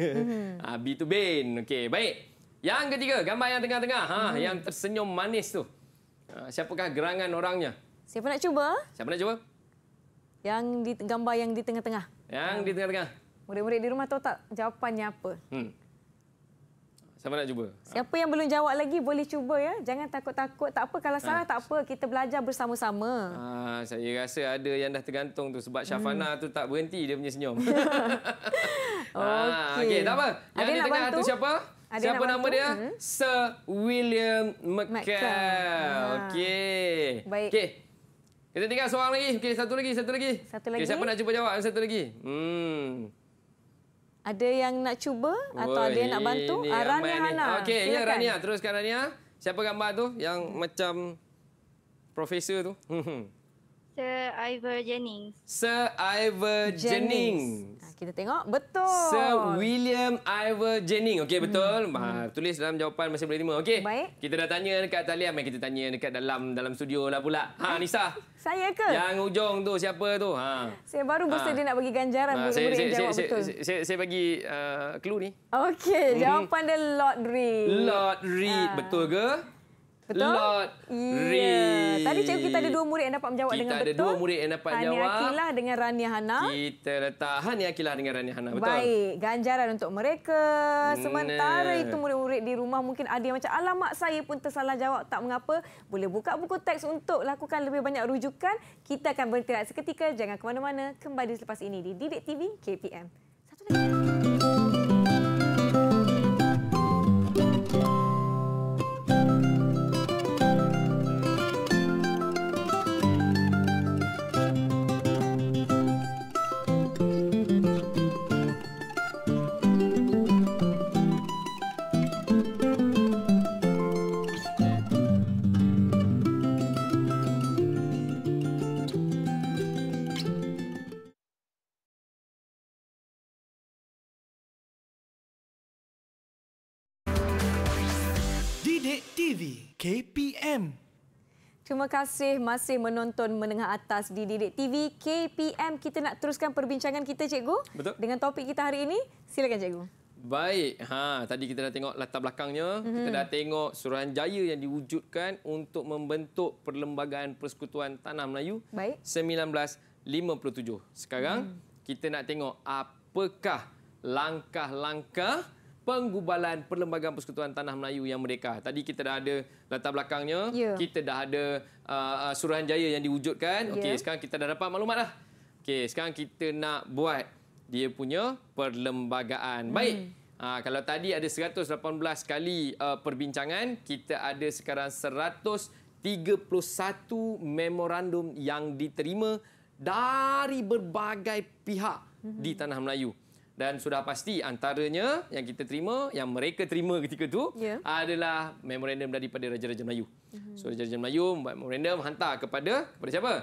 ha, (laughs) B tu Ben. Okey, baik. Yang ketiga, gambar yang tengah-tengah. Ha, hmm. Yang tersenyum manis tu. Ha, siapakah gerangan orangnya? Siapa nak cuba? Siapa nak cuba? Yang di, gambar yang di tengah-tengah. Yang hmm. di tengah-tengah. Murid-murid di rumah tahu tak jawapannya apa? Hmm. Siapa nak cuba? Siapa yang belum jawab lagi boleh cuba ya. Jangan takut-takut. Tak apa kalau ah. salah ha. tak apa. Kita belajar bersama-sama. Ha, saya rasa ada yang dah tergantung tu sebab Syafana hmm. tu tak berhenti dia punya senyum. (laughs) (laughs) Ah, okey. Okey, tak apa. Yang Adil di tengah tu siapa? Adil siapa nama dia? Hmm? Sir William McCall. Okey. Baik. Okey. Kita tinggal seorang lagi. Okey, satu lagi, satu lagi. Satu lagi. Okay, siapa nak cuba jawab? Satu lagi. Hmm. Ada yang nak cuba atau Woy, ada yang nak bantu? Ah, Rania Hana. Okey, ya Rania, teruskan Rania. Siapa gambar tu yang macam profesor tu? (laughs) Sir Ivor Jennings. Sir Ivor Jennings. Jennings. Ah, kita tengok betul. Sir William Ivor Jennings. Okey betul. Hmm. Ha, tulis dalam jawapan masih boleh terima. Okey. Kita dah tanya dekat talian. Mari kita tanya dekat dalam dalam studio lah pula. Ha eh, Nisa. Saya ke? Yang ujung tu siapa tu? Ha. Saya baru bersedia ha. dia nak bagi ganjaran. Ha, saya, saya, saya, saya, saya, saya bagi uh, clue ni. Okey. Mhm. Jawapan hmm. dia Lord Reed. Lord Reed. Ha. Betul ke? Betul? Lot Yeah. Tadi cikgu kita ada dua murid yang dapat menjawab kita dengan betul. Kita ada dua murid yang dapat Hani Hani Akilah dengan Rani Hana. Kita letak Hani Akilah dengan Rani Hana. Betul? Baik. Ganjaran untuk mereka. Sementara itu murid-murid di rumah mungkin ada yang macam alamak saya pun tersalah jawab. Tak mengapa. Boleh buka buku teks untuk lakukan lebih banyak rujukan. Kita akan berhenti seketika. Jangan ke mana-mana. Kembali selepas ini di Didik TV KPM. Satu lagi. Terima kasih masih menonton Menengah Atas di Didik TV KPM. Kita nak teruskan perbincangan kita, Cikgu. Betul. Dengan topik kita hari ini. Silakan, Cikgu. Baik. Ha, tadi kita dah tengok latar belakangnya. Mm -hmm. Kita mhm. dah tengok suruhan jaya yang diwujudkan untuk membentuk Perlembagaan Persekutuan Tanah Melayu Baik. 1957. Sekarang mm. kita nak tengok apakah langkah-langkah penggubalan Perlembagaan Persekutuan Tanah Melayu yang merdeka. Tadi kita dah ada latar belakangnya, yeah. kita dah ada uh, uh Suruhanjaya yang diwujudkan. Okey, ya. sekarang kita dah dapat maklumat dah. Okey, sekarang kita nak buat dia punya perlembagaan. Hmm. Baik. Ha, kalau tadi ada 118 kali uh, perbincangan, kita ada sekarang 131 memorandum yang diterima dari berbagai pihak hmm. di tanah Melayu dan sudah pasti antaranya yang kita terima yang mereka terima ketika itu yeah. adalah memorandum daripada Raja-Raja Melayu. Mm-hmm. So Raja-Raja Melayu buat memorandum hantar kepada kepada siapa?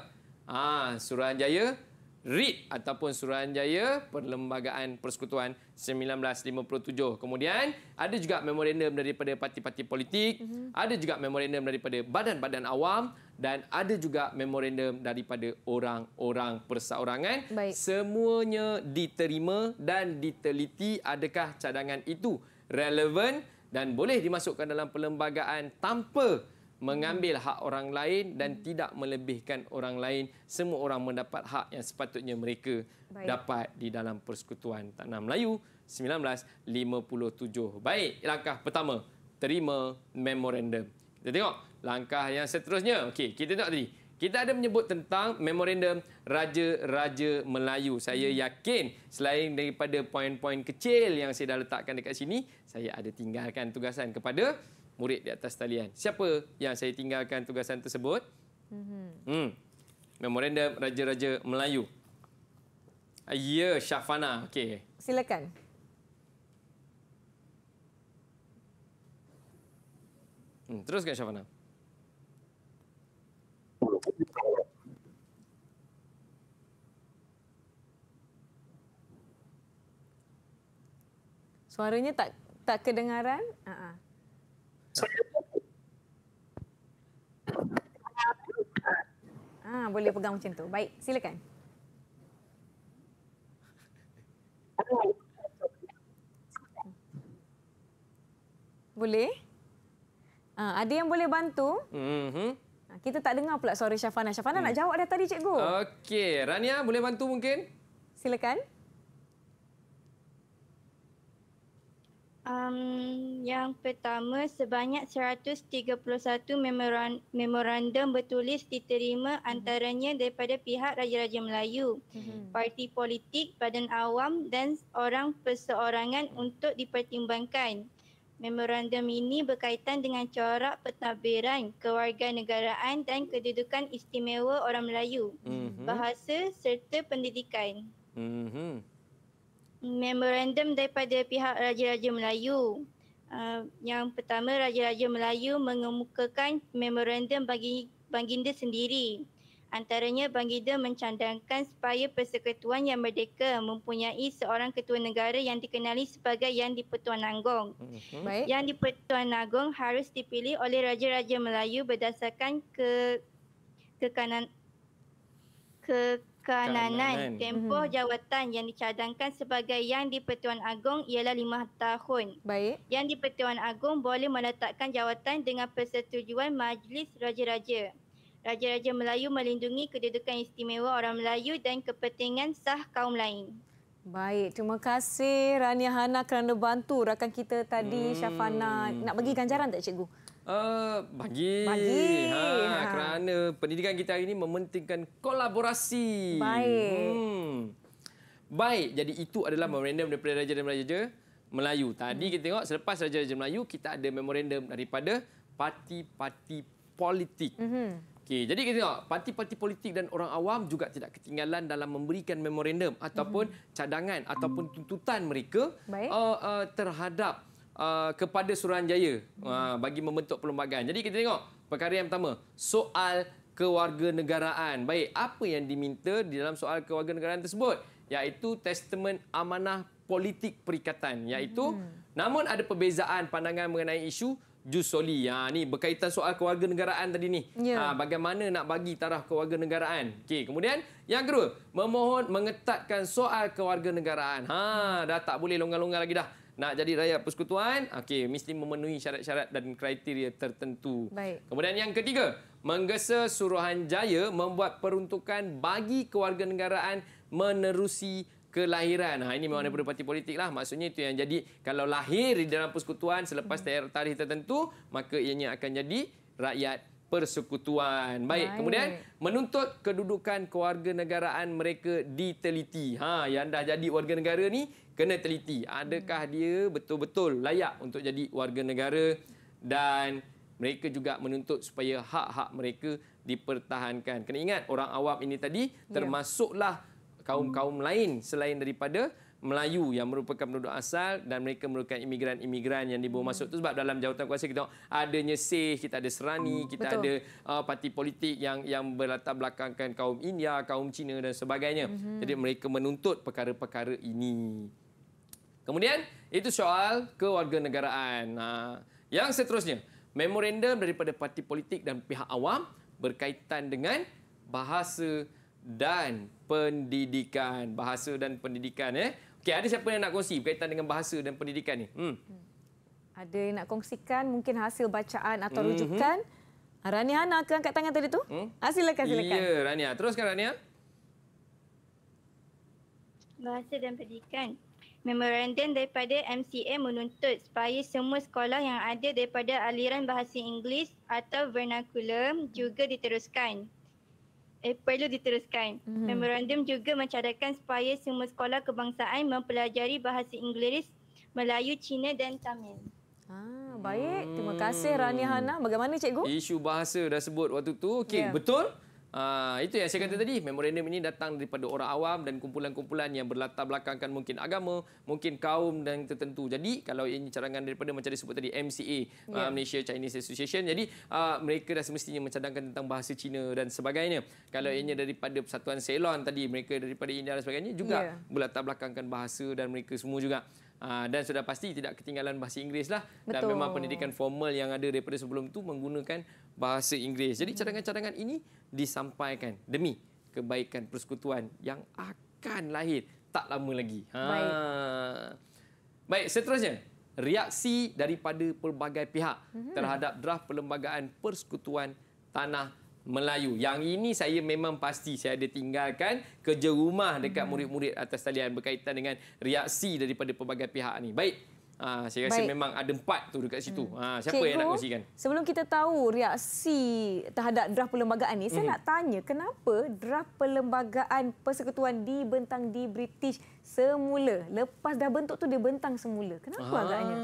Ah Suruhanjaya RIT ataupun Suruhanjaya Perlembagaan Persekutuan 1957. Kemudian ada juga memorandum daripada parti-parti politik, mm -hmm. ada juga memorandum daripada badan-badan awam dan ada juga memorandum daripada orang-orang perseorangan. Baik. Semuanya diterima dan diteliti adakah cadangan itu relevan dan boleh dimasukkan dalam perlembagaan tanpa mengambil hak orang lain dan hmm. tidak melebihkan orang lain. Semua orang mendapat hak yang sepatutnya mereka Baik. dapat di dalam Persekutuan Tanah Melayu 1957. Baik, langkah pertama, terima memorandum. Kita tengok langkah yang seterusnya. Okey, kita tengok tadi. Kita ada menyebut tentang memorandum Raja-Raja Melayu. Saya hmm. yakin selain daripada poin-poin kecil yang saya dah letakkan dekat sini, saya ada tinggalkan tugasan kepada murid di atas talian. Siapa yang saya tinggalkan tugasan tersebut? Mm-hmm. Hmm. Memorandum Raja-Raja Melayu. Ah, ya, Syafana. okay. Silakan. Hmm, teruskan Syafana. Suaranya tak tak kedengaran? uh-huh. Ah, ha, boleh pegang macam tu. Baik, silakan. Boleh? Ha, ada yang boleh bantu? Mm-hmm. Ha, kita tak dengar pula suara Syafana. Syafana mm. nak jawab dah tadi, cikgu. Okey, Rania boleh bantu mungkin? Silakan. Um, yang pertama sebanyak 131 memoran- memorandum bertulis diterima mhm. antaranya daripada pihak Raja-Raja Melayu, mhm. parti politik, badan awam dan orang perseorangan untuk dipertimbangkan. Memorandum ini berkaitan dengan corak pentadbiran kewarganegaraan dan kedudukan istimewa orang Melayu, mhm. bahasa serta pendidikan. Mm-hmm memorandum daripada pihak Raja-Raja Melayu. Uh, yang pertama Raja-Raja Melayu mengemukakan memorandum bagi Baginda sendiri. Antaranya Baginda mencandangkan supaya persekutuan yang merdeka mempunyai seorang ketua negara yang dikenali sebagai Yang di-Pertuan Agong. Mhm. Baik. Yang di-Pertuan Agong harus dipilih oleh Raja-Raja Melayu berdasarkan ke kekanan ke, kanan, ke keanan tempoh mhm. jawatan yang dicadangkan sebagai yang di-Pertuan Agong ialah lima tahun. Baik. Yang di-Pertuan Agong boleh meletakkan jawatan dengan persetujuan Majlis Raja-Raja. Raja-Raja Melayu melindungi kedudukan istimewa orang Melayu dan kepentingan sah kaum lain. Baik, terima kasih Rania Hana kerana bantu rakan kita tadi hmm. Syafana. Nak bagi ganjaran tak cikgu? Eh, bagi. Bagi. Ha, ha, Kerana pendidikan kita hari ini mementingkan kolaborasi. Baik. Hmm. Baik, jadi itu adalah memorandum daripada Raja dan Raja Melayu. Tadi kita tengok selepas Raja Raja Melayu, kita ada memorandum daripada parti-parti politik. -hmm. okay, jadi kita tengok, parti-parti politik dan orang awam juga tidak ketinggalan dalam memberikan memorandum ataupun cadangan ataupun tuntutan mereka uh, uh, terhadap Uh, kepada Suruhanjaya hmm. uh, bagi membentuk perlembagaan. Jadi kita tengok perkara yang pertama, soal kewarganegaraan. Baik, apa yang diminta di dalam soal kewarganegaraan tersebut? Iaitu testament amanah politik perikatan. Iaitu hmm. namun ada perbezaan pandangan mengenai isu Jus Soli. Ha, ni berkaitan soal kewarganegaraan tadi ni. Yeah. Ha, bagaimana nak bagi taraf kewarganegaraan. Okay, kemudian yang kedua, memohon mengetatkan soal kewarganegaraan. Ha, dah tak boleh longgar-longgar lagi dah nak jadi rakyat persekutuan okey mesti memenuhi syarat-syarat dan kriteria tertentu Baik. kemudian yang ketiga menggesa suruhanjaya membuat peruntukan bagi kewarganegaraan menerusi kelahiran. Nah, ha, ini memang daripada parti politik lah. Maksudnya itu yang jadi kalau lahir di dalam persekutuan selepas hmm. tarikh tertentu, maka ianya akan jadi rakyat persekutuan. Baik, Baik. kemudian menuntut kedudukan kewarganegaraan mereka diteliti. Ha, yang dah jadi warganegara ni, kena teliti adakah hmm. dia betul-betul layak untuk jadi warga negara dan mereka juga menuntut supaya hak-hak mereka dipertahankan. Kena ingat orang awam ini tadi ya. termasuklah kaum-kaum hmm. lain selain daripada Melayu yang merupakan penduduk asal dan mereka merupakan imigran-imigran yang dibawa hmm. masuk tu sebab dalam jawatan kuasa kita adanya Sikh, kita ada Serani, kita Betul. ada uh, parti politik yang yang berlatar belakangkan kaum India, kaum Cina dan sebagainya. Mm-hmm. Jadi mereka menuntut perkara-perkara ini. Kemudian itu soal kewarganegaraan. Nah, ha, yang seterusnya, memorandum daripada parti politik dan pihak awam berkaitan dengan bahasa dan pendidikan. Bahasa dan pendidikan eh. Okey, ada siapa yang nak kongsi berkaitan dengan bahasa dan pendidikan ni? Hmm. Ada yang nak kongsikan mungkin hasil bacaan atau mhm. rujukan? Mm-hmm. Rania Hana ke angkat tangan tadi tu? Hmm? Ah, silakan silakan. Ya, Rania. Teruskan Rania. Bahasa dan pendidikan memorandum daripada MCA menuntut supaya semua sekolah yang ada daripada aliran bahasa Inggeris atau vernacular juga diteruskan. Eh, perlu diteruskan. Mm-hmm. Memorandum juga mencadangkan supaya semua sekolah kebangsaan mempelajari bahasa Inggeris, Melayu, Cina dan Tamil. Ah, baik. Terima kasih Rani Hana. Bagaimana cikgu? Isu bahasa dah sebut waktu tu. Okey, yeah. betul? Ah, itu yang saya kata tadi memorandum ini datang daripada orang awam dan kumpulan-kumpulan yang berlatar belakangkan mungkin agama mungkin kaum dan tertentu jadi kalau ini cadangan daripada macam disebut tadi MCA yeah. Ya. Malaysia Chinese Association jadi uh, mereka dah semestinya mencadangkan tentang bahasa Cina dan sebagainya kalau ianya daripada persatuan Ceylon tadi mereka daripada India dan sebagainya juga yeah. berlatar belakangkan bahasa dan mereka semua juga Ah, dan sudah pasti tidak ketinggalan bahasa Inggeris lah. Betul. Dan memang pendidikan formal yang ada daripada sebelum itu menggunakan bahasa Inggeris. Jadi hmm. cadangan-cadangan ini disampaikan demi kebaikan persekutuan yang akan lahir tak lama lagi. Ha. Baik. Baik, seterusnya. Reaksi daripada pelbagai pihak hmm. terhadap draft Perlembagaan Persekutuan Tanah Melayu. Yang ini saya memang pasti saya ada tinggalkan kerja rumah dekat hmm. murid-murid atas talian berkaitan dengan reaksi daripada pelbagai pihak ini. Baik. Ha, saya rasa Baik. memang ada empat tu dekat situ. Hmm. Ha, siapa Cikgu, yang nak kongsikan? Sebelum kita tahu reaksi terhadap draft perlembagaan ni, saya hmm. nak tanya kenapa draft perlembagaan persekutuan dibentang di British semula? Lepas dah bentuk tu dia bentang semula. Kenapa ha. agaknya?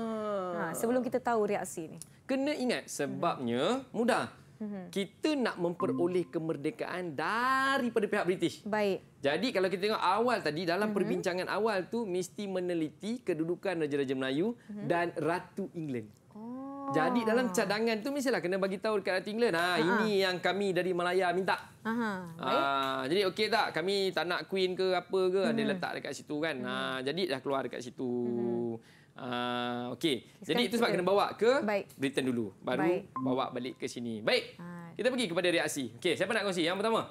Ha, sebelum kita tahu reaksi ini. Kena ingat sebabnya mudah. Mhm. Kita nak memperoleh kemerdekaan daripada pihak British. Baik. Jadi kalau kita tengok awal tadi dalam mhm. perbincangan awal tu mesti meneliti kedudukan raja-raja Melayu mhm. dan ratu England. Oh. Jadi dalam cadangan tu mestilah kena bagi tahu dekat Ratu England. Ha, Ha-ha. ini yang kami dari Malaya minta. Aha. Ha, jadi okey tak? Kami tak nak queen ke apa ke hmm. ada letak dekat situ kan. Hmm. jadi dah keluar dekat situ. Hmm. Uh, Okey. Jadi itu sebab kita... kena bawa ke Baik. Britain dulu. Baru Baik. bawa balik ke sini. Baik. Ha. Kita pergi kepada reaksi. Okey, siapa nak kongsi? Yang pertama.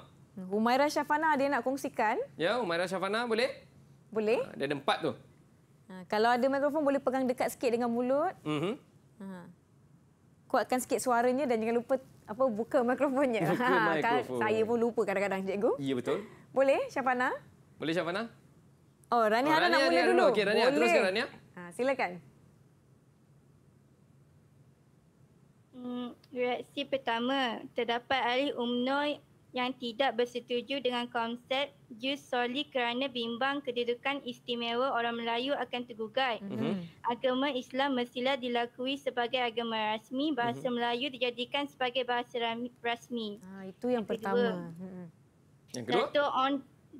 Umaira Syafana dia nak kongsikan. Ya, Umaira Syafana boleh? Boleh. Uh, dia ada empat tu. Ha, kalau ada mikrofon boleh pegang dekat sikit dengan mulut. Mhm. Uh -huh. Kuatkan sikit suaranya dan jangan lupa apa buka mikrofonnya. Buka kan? mikrofon. ha, saya pun lupa kadang-kadang cikgu. Ya betul. Boleh Syafana? Boleh Syafana? Oh, Rania, oh, Rania nak Rania, mula Rania dulu. dulu. Rania boleh. teruskan Rania. Reaksi kan? Hmm, reaksi pertama, terdapat ahli UMNO yang tidak bersetuju dengan konsep jus soli kerana bimbang kedudukan istimewa orang Melayu akan tergugat. Mm-hmm. Agama Islam mestilah dilakui sebagai agama rasmi, bahasa mm-hmm. Melayu dijadikan sebagai bahasa rasmi. Ha, itu yang, yang pertama. Kedua. Mhm. Yang kedua? Dato'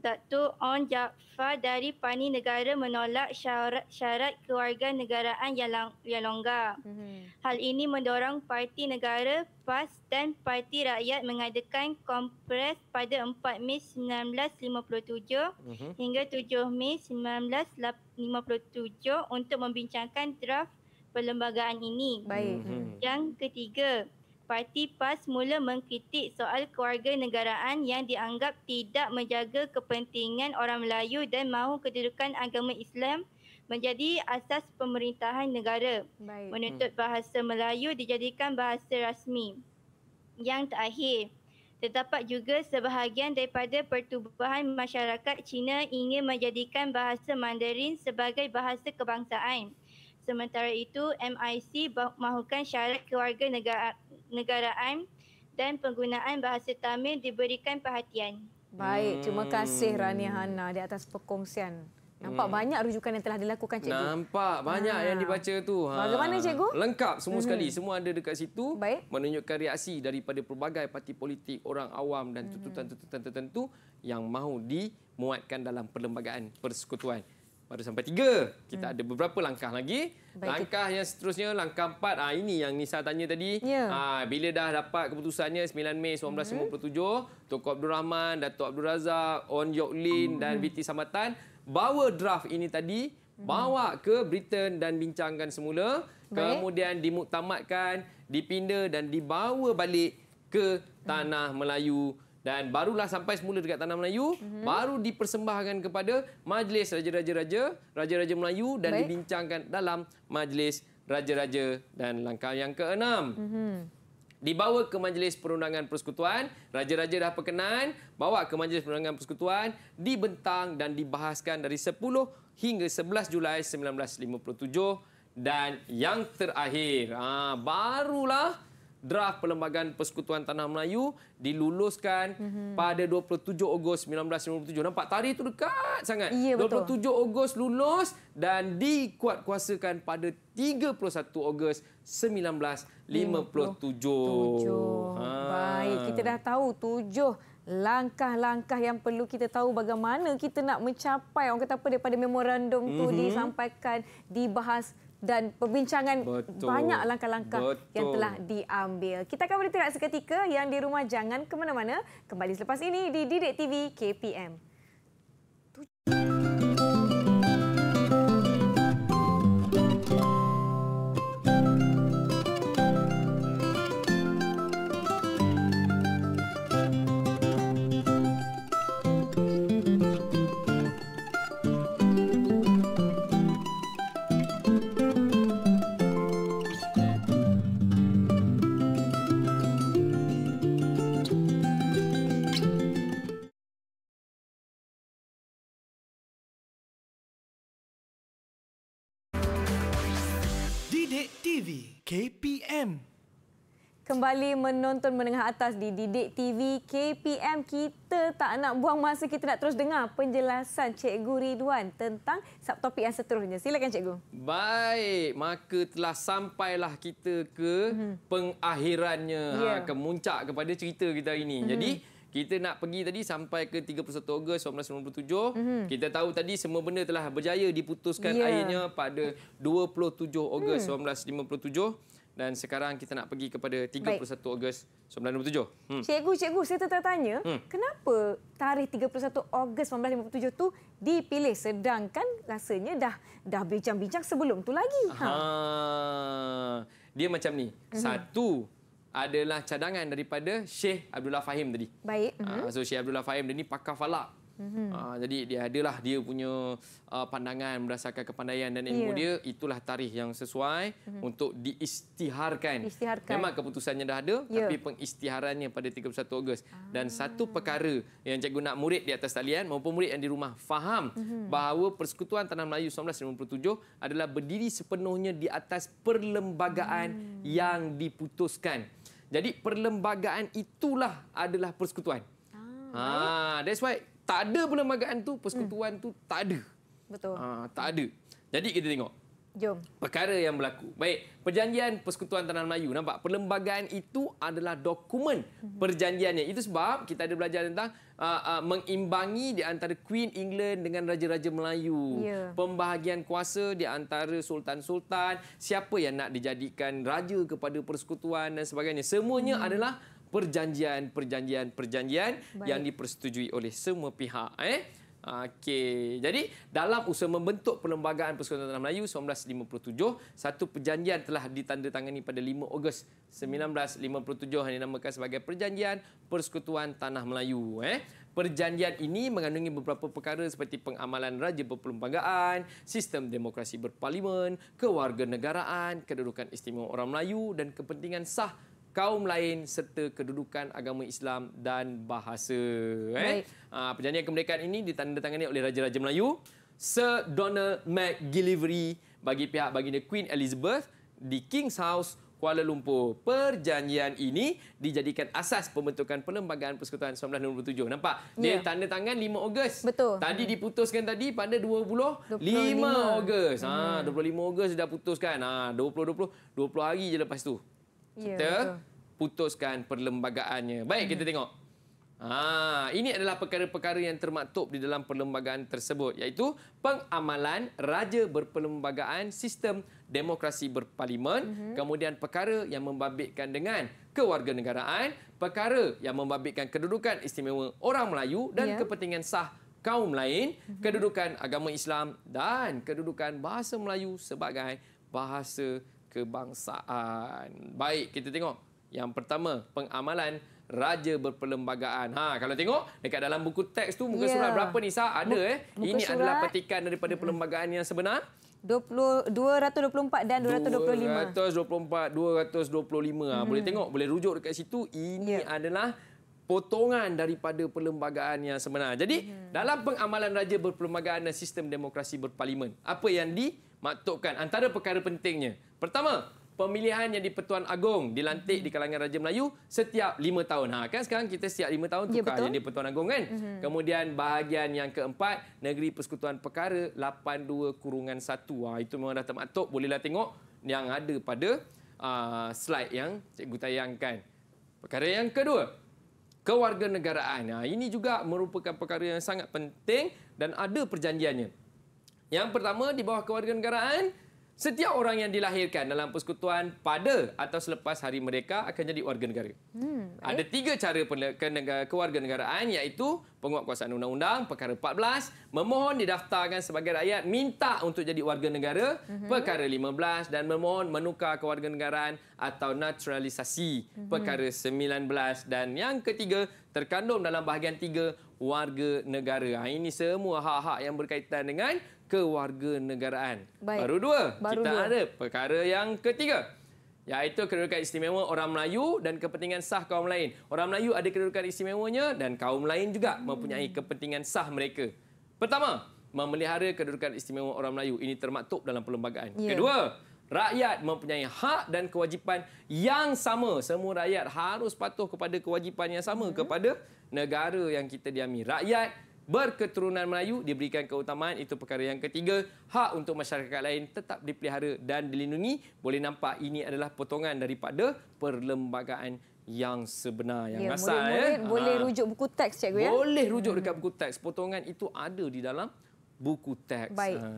Dr. On Jaafar dari Pani Negara menolak syarat-syarat keluarga negaraan yang, lang- yang longgar. Mm-hmm. Hal ini mendorong Parti Negara PAS dan Parti Rakyat mengadakan kompres pada 4 Mei 1957 mm-hmm. hingga 7 Mei 1957 untuk membincangkan draft perlembagaan ini. Mm-hmm. Yang ketiga, parti PAS mula mengkritik soal keluarga negaraan yang dianggap tidak menjaga kepentingan orang Melayu dan mahu kedudukan agama Islam menjadi asas pemerintahan negara. Baik. Menuntut bahasa Melayu dijadikan bahasa rasmi. Yang terakhir, terdapat juga sebahagian daripada pertubuhan masyarakat Cina ingin menjadikan bahasa Mandarin sebagai bahasa kebangsaan. Sementara itu, MIC mahukan syarat keluarga negara negaraan dan penggunaan bahasa Tamil diberikan perhatian. Baik, terima hmm. kasih Rani Hana di atas perkongsian. Nampak hmm. banyak rujukan yang telah dilakukan cikgu. Nampak banyak ha. yang ah. dibaca tu. Ha. Bagaimana cikgu? Lengkap semua sekali. Hmm. Semua ada dekat situ Baik. menunjukkan reaksi daripada pelbagai parti politik, orang awam dan hmm. tuntutan-tuntutan tertentu yang mahu dimuatkan dalam perlembagaan persekutuan baru sampai tiga. Kita hmm. ada beberapa langkah lagi. Baik langkah itu. yang seterusnya, langkah empat. Ah ini yang Nisa tanya tadi. Ya. Ha, bila dah dapat keputusannya 9 Mei 1957, hmm. Tok Abdul Rahman, Datuk Abdul Razak, On Yok Lin hmm. dan BT Samatan, bawa draft ini tadi, hmm. bawa ke Britain dan bincangkan semula. Baik. Kemudian dimuktamadkan, dipindah dan dibawa balik ke hmm. tanah hmm. Melayu dan barulah sampai semula dekat tanah Melayu mm-hmm. baru dipersembahkan kepada majlis raja-raja-raja raja-raja Melayu dan Baik. dibincangkan dalam majlis raja-raja dan langkah yang keenam mm-hmm. dibawa ke majlis perundangan persekutuan raja-raja dah perkenan bawa ke majlis perundangan persekutuan dibentang dan dibahaskan dari 10 hingga 11 Julai 1957 dan yang terakhir ha, barulah draft Perlembagaan Persekutuan Tanah Melayu diluluskan mm -hmm. pada 27 Ogos 1997. Nampak tarikh itu dekat sangat. Ya, 27 Ogos lulus dan dikuatkuasakan pada 31 Ogos 1957. Ha. Baik, kita dah tahu tujuh langkah-langkah yang perlu kita tahu bagaimana kita nak mencapai orang kata apa daripada memorandum mm -hmm. tu mhm. disampaikan dibahas dan perbincangan Betul. banyak langkah-langkah yang telah diambil. Kita akan bertindak seketika yang di rumah jangan ke mana-mana. Kembali selepas ini di Didik TV KPM. Tujuh. KPM. Kembali menonton menengah atas di Didik TV KPM. Kita tak nak buang masa, kita nak terus dengar penjelasan Cikgu Ridwan tentang subtopik yang seterusnya. Silakan Cikgu. Baik, maka telah sampailah kita ke hmm. pengakhirannya, yeah. ha, ya. kemuncak kepada cerita kita ini. Hmm. Jadi, mhm. Kita nak pergi tadi sampai ke 31 Ogos 1997. Mm-hmm. Kita tahu tadi semua benda telah berjaya diputuskan yeah. akhirnya pada 27 Ogos mm. 1957. Dan sekarang kita nak pergi kepada 31 Baik. Ogos 1957. Hmm. Cikgu, cikgu, saya tertanya, hmm. kenapa tarikh 31 Ogos 1957 tu dipilih sedangkan rasanya dah dah bincang-bincang sebelum tu lagi? Ha. Dia macam ni. Hmm. Satu, adalah cadangan daripada Syekh Abdullah Fahim tadi. Baik. Uh, so Syekh Abdullah Fahim ni pakar falak. Uh, jadi dia adalah dia punya uh, pandangan berdasarkan kepandaian dan ilmu yeah. dia itulah tarikh yang sesuai mm-hmm. untuk diistiharkan. Istiharkan. Memang keputusannya dah ada yeah. tapi pengistiharannya pada 31 Ogos. Ah. Dan satu perkara yang cikgu nak murid di atas talian maupun murid yang di rumah faham mm-hmm. bahawa Persekutuan Tanah Melayu 1957 adalah berdiri sepenuhnya di atas perlembagaan mm. yang diputuskan. Jadi perlembagaan itulah adalah persekutuan. Ah, ha, that's why tak ada perlembagaan tu, persekutuan hmm. tu tak ada. Betul. Ha, tak ada. Jadi kita tengok. Jom. Perkara yang berlaku. Baik, perjanjian persekutuan tanah Melayu. Nampak? Perlembagaan itu adalah dokumen hmm. perjanjiannya. Itu sebab kita ada belajar tentang uh, uh, mengimbangi di antara Queen England dengan raja-raja Melayu. Ya. Pembahagian kuasa di antara sultan-sultan, siapa yang nak dijadikan raja kepada persekutuan dan sebagainya. Semuanya hmm. adalah perjanjian perjanjian perjanjian yang dipersetujui oleh semua pihak eh. Okey. Jadi dalam usaha membentuk Perlembagaan Persekutuan Tanah Melayu 1957, satu perjanjian telah ditandatangani pada 5 Ogos 1957 yang dinamakan sebagai Perjanjian Persekutuan Tanah Melayu. Eh. Perjanjian ini mengandungi beberapa perkara seperti pengamalan raja berperlembagaan, sistem demokrasi berparlimen, kewarganegaraan, kedudukan istimewa orang Melayu dan kepentingan sah kaum lain serta kedudukan agama Islam dan bahasa. Eh? Baik. Eh? Perjanjian kemerdekaan ini ditandatangani oleh Raja-Raja Melayu, Sir Donald McGillivray bagi pihak baginda Queen Elizabeth di King's House, Kuala Lumpur. Perjanjian ini dijadikan asas pembentukan Perlembagaan Persekutuan 1997. Nampak? Dia yeah. tanda tangan 5 Ogos. Betul. Tadi hmm. diputuskan tadi pada 20 25 Ogos. Ha, ah, hmm. 25 Ogos dah putuskan. Ha, 20 20 20 hari je lepas tu. Ya, kita ya, putuskan perlembagaannya. Baik, hmm. kita tengok. Ha, ini adalah perkara-perkara yang termaktub di dalam perlembagaan tersebut iaitu pengamalan raja berperlembagaan sistem demokrasi berparlimen mm -hmm. kemudian perkara yang membabitkan dengan kewarganegaraan perkara yang membabitkan kedudukan istimewa orang Melayu dan yeah. kepentingan sah kaum lain mm -hmm. kedudukan agama Islam dan kedudukan bahasa Melayu sebagai bahasa kebangsaan. Baik, kita tengok. Yang pertama, pengamalan raja berperlembagaan. Ha, kalau tengok dekat dalam buku teks tu muka ya. surat berapa ni sah? Ada eh. Muka Ini surat. adalah petikan daripada perlembagaan yang sebenar. 20, 224 dan 225. 224, 225. Ha, Boleh mm. tengok, boleh rujuk dekat situ. Ini yeah. adalah potongan daripada perlembagaan yang sebenar. Jadi, hmm. dalam pengamalan raja berperlembagaan dan sistem demokrasi berparlimen, apa yang di maktubkan antara perkara pentingnya. Pertama, pemilihan yang di-Pertuan Agong dilantik di kalangan Raja Melayu setiap lima tahun. Ha, kan sekarang kita setiap lima tahun ya, tukar ya, yang di-Pertuan Agong kan? Mm -hmm. Kemudian bahagian yang keempat, Negeri Persekutuan Perkara 82 kurungan 1. Ha, itu memang dah termaktub. Bolehlah tengok yang ada pada uh, slide yang cikgu tayangkan. Perkara yang kedua, kewarganegaraan. Ha, ini juga merupakan perkara yang sangat penting dan ada perjanjiannya. Yang pertama di bawah kewarganegaraan, setiap orang yang dilahirkan dalam persekutuan pada atau selepas hari mereka akan jadi warga negara. Hmm, Ada tiga cara kewarganegaraan iaitu penguatkuasaan undang-undang, perkara 14, memohon didaftarkan sebagai rakyat, minta untuk jadi warga negara, hmm. perkara 15 dan memohon menukar kewarganegaraan atau naturalisasi, hmm. perkara 19 dan yang ketiga terkandung dalam bahagian tiga warga negara. Ha, ini semua hak-hak yang berkaitan dengan kewarganegaraan. Baik. Baru dua. Baru kita dua. ada perkara yang ketiga. Iaitu kedudukan istimewa orang Melayu dan kepentingan sah kaum lain. Orang Melayu ada kedudukan istimewanya dan kaum lain juga hmm. mempunyai kepentingan sah mereka. Pertama, memelihara kedudukan istimewa orang Melayu. Ini termaktub dalam perlembagaan. Yeah. Kedua, rakyat mempunyai hak dan kewajipan yang sama. Semua rakyat harus patuh kepada kewajipan yang sama hmm. kepada negara yang kita diami. Rakyat berketurunan Melayu diberikan keutamaan itu perkara yang ketiga hak untuk masyarakat lain tetap dipelihara dan dilindungi boleh nampak ini adalah potongan daripada perlembagaan yang sebenar yang ya, asal ya murid boleh ha. rujuk buku teks cikgu ya boleh rujuk dekat hmm. buku teks potongan itu ada di dalam buku teks Baik. Ha.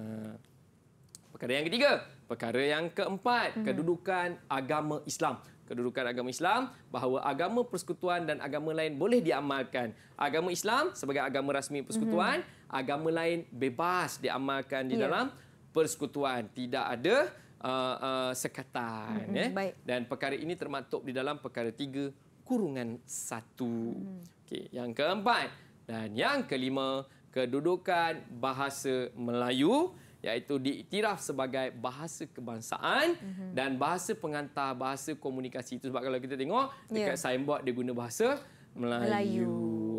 perkara yang ketiga perkara yang keempat hmm. kedudukan agama Islam kedudukan agama Islam bahawa agama persekutuan dan agama lain boleh diamalkan. Agama Islam sebagai agama rasmi persekutuan, mm-hmm. agama lain bebas diamalkan di yeah. dalam persekutuan. Tidak ada uh, uh, sekatan. Mm-hmm. Eh? Dan perkara ini termaktub di dalam perkara tiga kurungan satu. Mm. Okay. Yang keempat dan yang kelima, kedudukan bahasa Melayu iaitu diiktiraf sebagai bahasa kebangsaan mm -hmm. dan bahasa pengantar bahasa komunikasi itu sebab kalau kita tengok ya. dekat yeah. signboard dia guna bahasa Melayu. Melayu.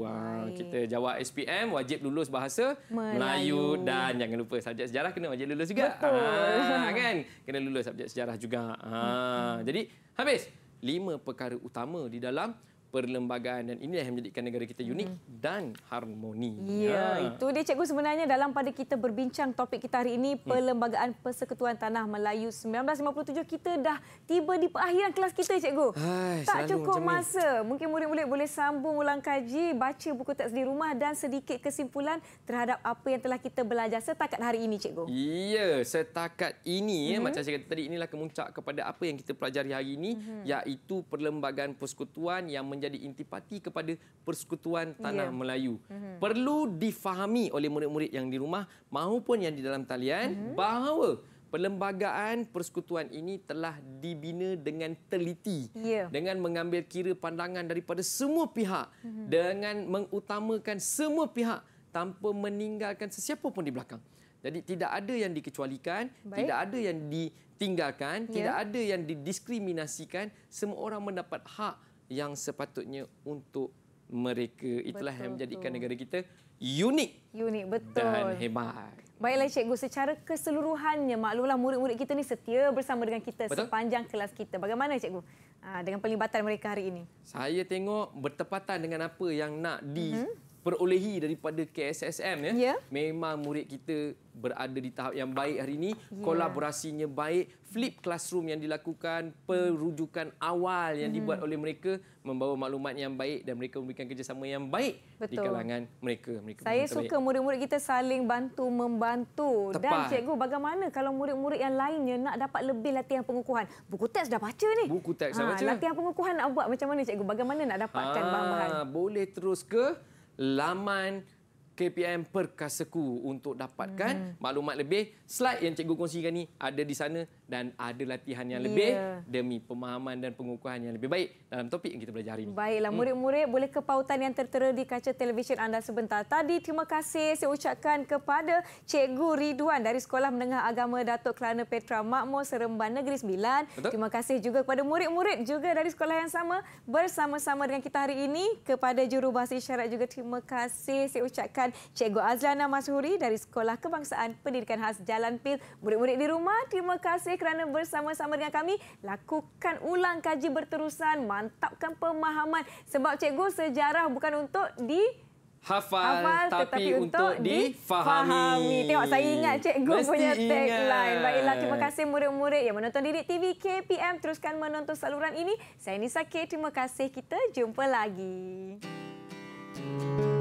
Ha, kita jawab SPM wajib lulus bahasa Melayu, Melayu dan jangan lupa subjek sejarah kena wajib lulus juga. Ha, (laughs) kan? Kena lulus subjek sejarah juga. Ha, mm -hmm. jadi habis lima perkara utama di dalam perlembagaan dan inilah yang menjadikan negara kita unik hmm. dan harmoni. Ya, ha. itu dia cikgu sebenarnya dalam pada kita berbincang topik kita hari ini hmm. Perlembagaan Persekutuan Tanah Melayu 1957 kita dah tiba di perakhiran kelas kita cikgu. Hai, tak cukup masa. Ini. Mungkin murid-murid boleh sambung ulang kaji, baca buku teks di rumah dan sedikit kesimpulan terhadap apa yang telah kita belajar setakat hari ini cikgu. Ya, setakat ini hmm. ya macam saya kata tadi inilah kemuncak kepada apa yang kita pelajari hari ini hmm. iaitu Perlembagaan Persekutuan yang menjadi intipati kepada persekutuan tanah yeah. Melayu. Mm-hmm. Perlu difahami oleh murid-murid yang di rumah maupun yang di dalam talian mm-hmm. bahawa perlembagaan persekutuan ini telah dibina dengan teliti yeah. dengan mengambil kira pandangan daripada semua pihak mm-hmm. dengan mengutamakan semua pihak tanpa meninggalkan sesiapa pun di belakang. Jadi tidak ada yang dikecualikan, Baik. tidak ada yang ditinggalkan, ya. tidak ada yang didiskriminasikan, semua orang mendapat hak yang sepatutnya untuk mereka. Itulah betul, yang menjadikan betul. negara kita unik unik betul dan hebat. Baiklah cikgu secara keseluruhannya maklumlah murid-murid kita ni setia bersama dengan kita betul? sepanjang kelas kita. Bagaimana cikgu? Ah, dengan pelibatan mereka hari ini. Saya tengok bertepatan dengan apa yang nak di mm -hmm perolehi daripada KSSM ya. Yeah. Memang murid kita berada di tahap yang baik hari ini. Yeah. Kolaborasinya baik, flip classroom yang dilakukan, perujukan awal yang mm-hmm. dibuat oleh mereka membawa maklumat yang baik dan mereka memberikan kerjasama yang baik Betul. di kalangan mereka. mereka Saya suka murid-murid kita saling bantu membantu. Tepat. Dan cikgu, bagaimana kalau murid-murid yang lainnya nak dapat lebih latihan pengukuhan? Buku teks dah baca ni. Buku teks ha, dah baca. Latihan pengukuhan nak buat macam mana cikgu? Bagaimana nak dapatkan ha, bahan-bahan? Boleh terus ke laman KPM Perkasaku untuk dapatkan mm-hmm. maklumat lebih. Slide yang cikgu kongsikan ni ada di sana dan ada latihan yang lebih yeah. demi pemahaman dan pengukuhan yang lebih baik dalam topik yang kita belajar hari ini. Baiklah hmm. murid-murid, hmm. boleh ke pautan yang tertera di kaca televisyen anda sebentar. Tadi terima kasih saya ucapkan kepada Cikgu Ridwan dari Sekolah Menengah Agama Datuk Kelana Petra Makmur Seremban Negeri Sembilan. Betul. Terima kasih juga kepada murid-murid juga dari sekolah yang sama bersama-sama dengan kita hari ini. Kepada jurubahasa isyarat juga terima kasih saya ucapkan Cikgu Azlana Mas'uri dari Sekolah Kebangsaan Pendidikan Khas Jalan Pil. Murid-murid di rumah, terima kasih kerana bersama-sama dengan kami lakukan ulang kaji berterusan, mantapkan pemahaman sebab cikgu sejarah bukan untuk di Hafal, hafal tetapi untuk, untuk difahami. Fahami. Tengok saya ingat cikgu Mesti punya tagline. Baiklah, terima kasih murid-murid yang menonton Didik TV KPM. Teruskan menonton saluran ini. Saya Nisa K. Terima kasih. Kita jumpa lagi. Hmm.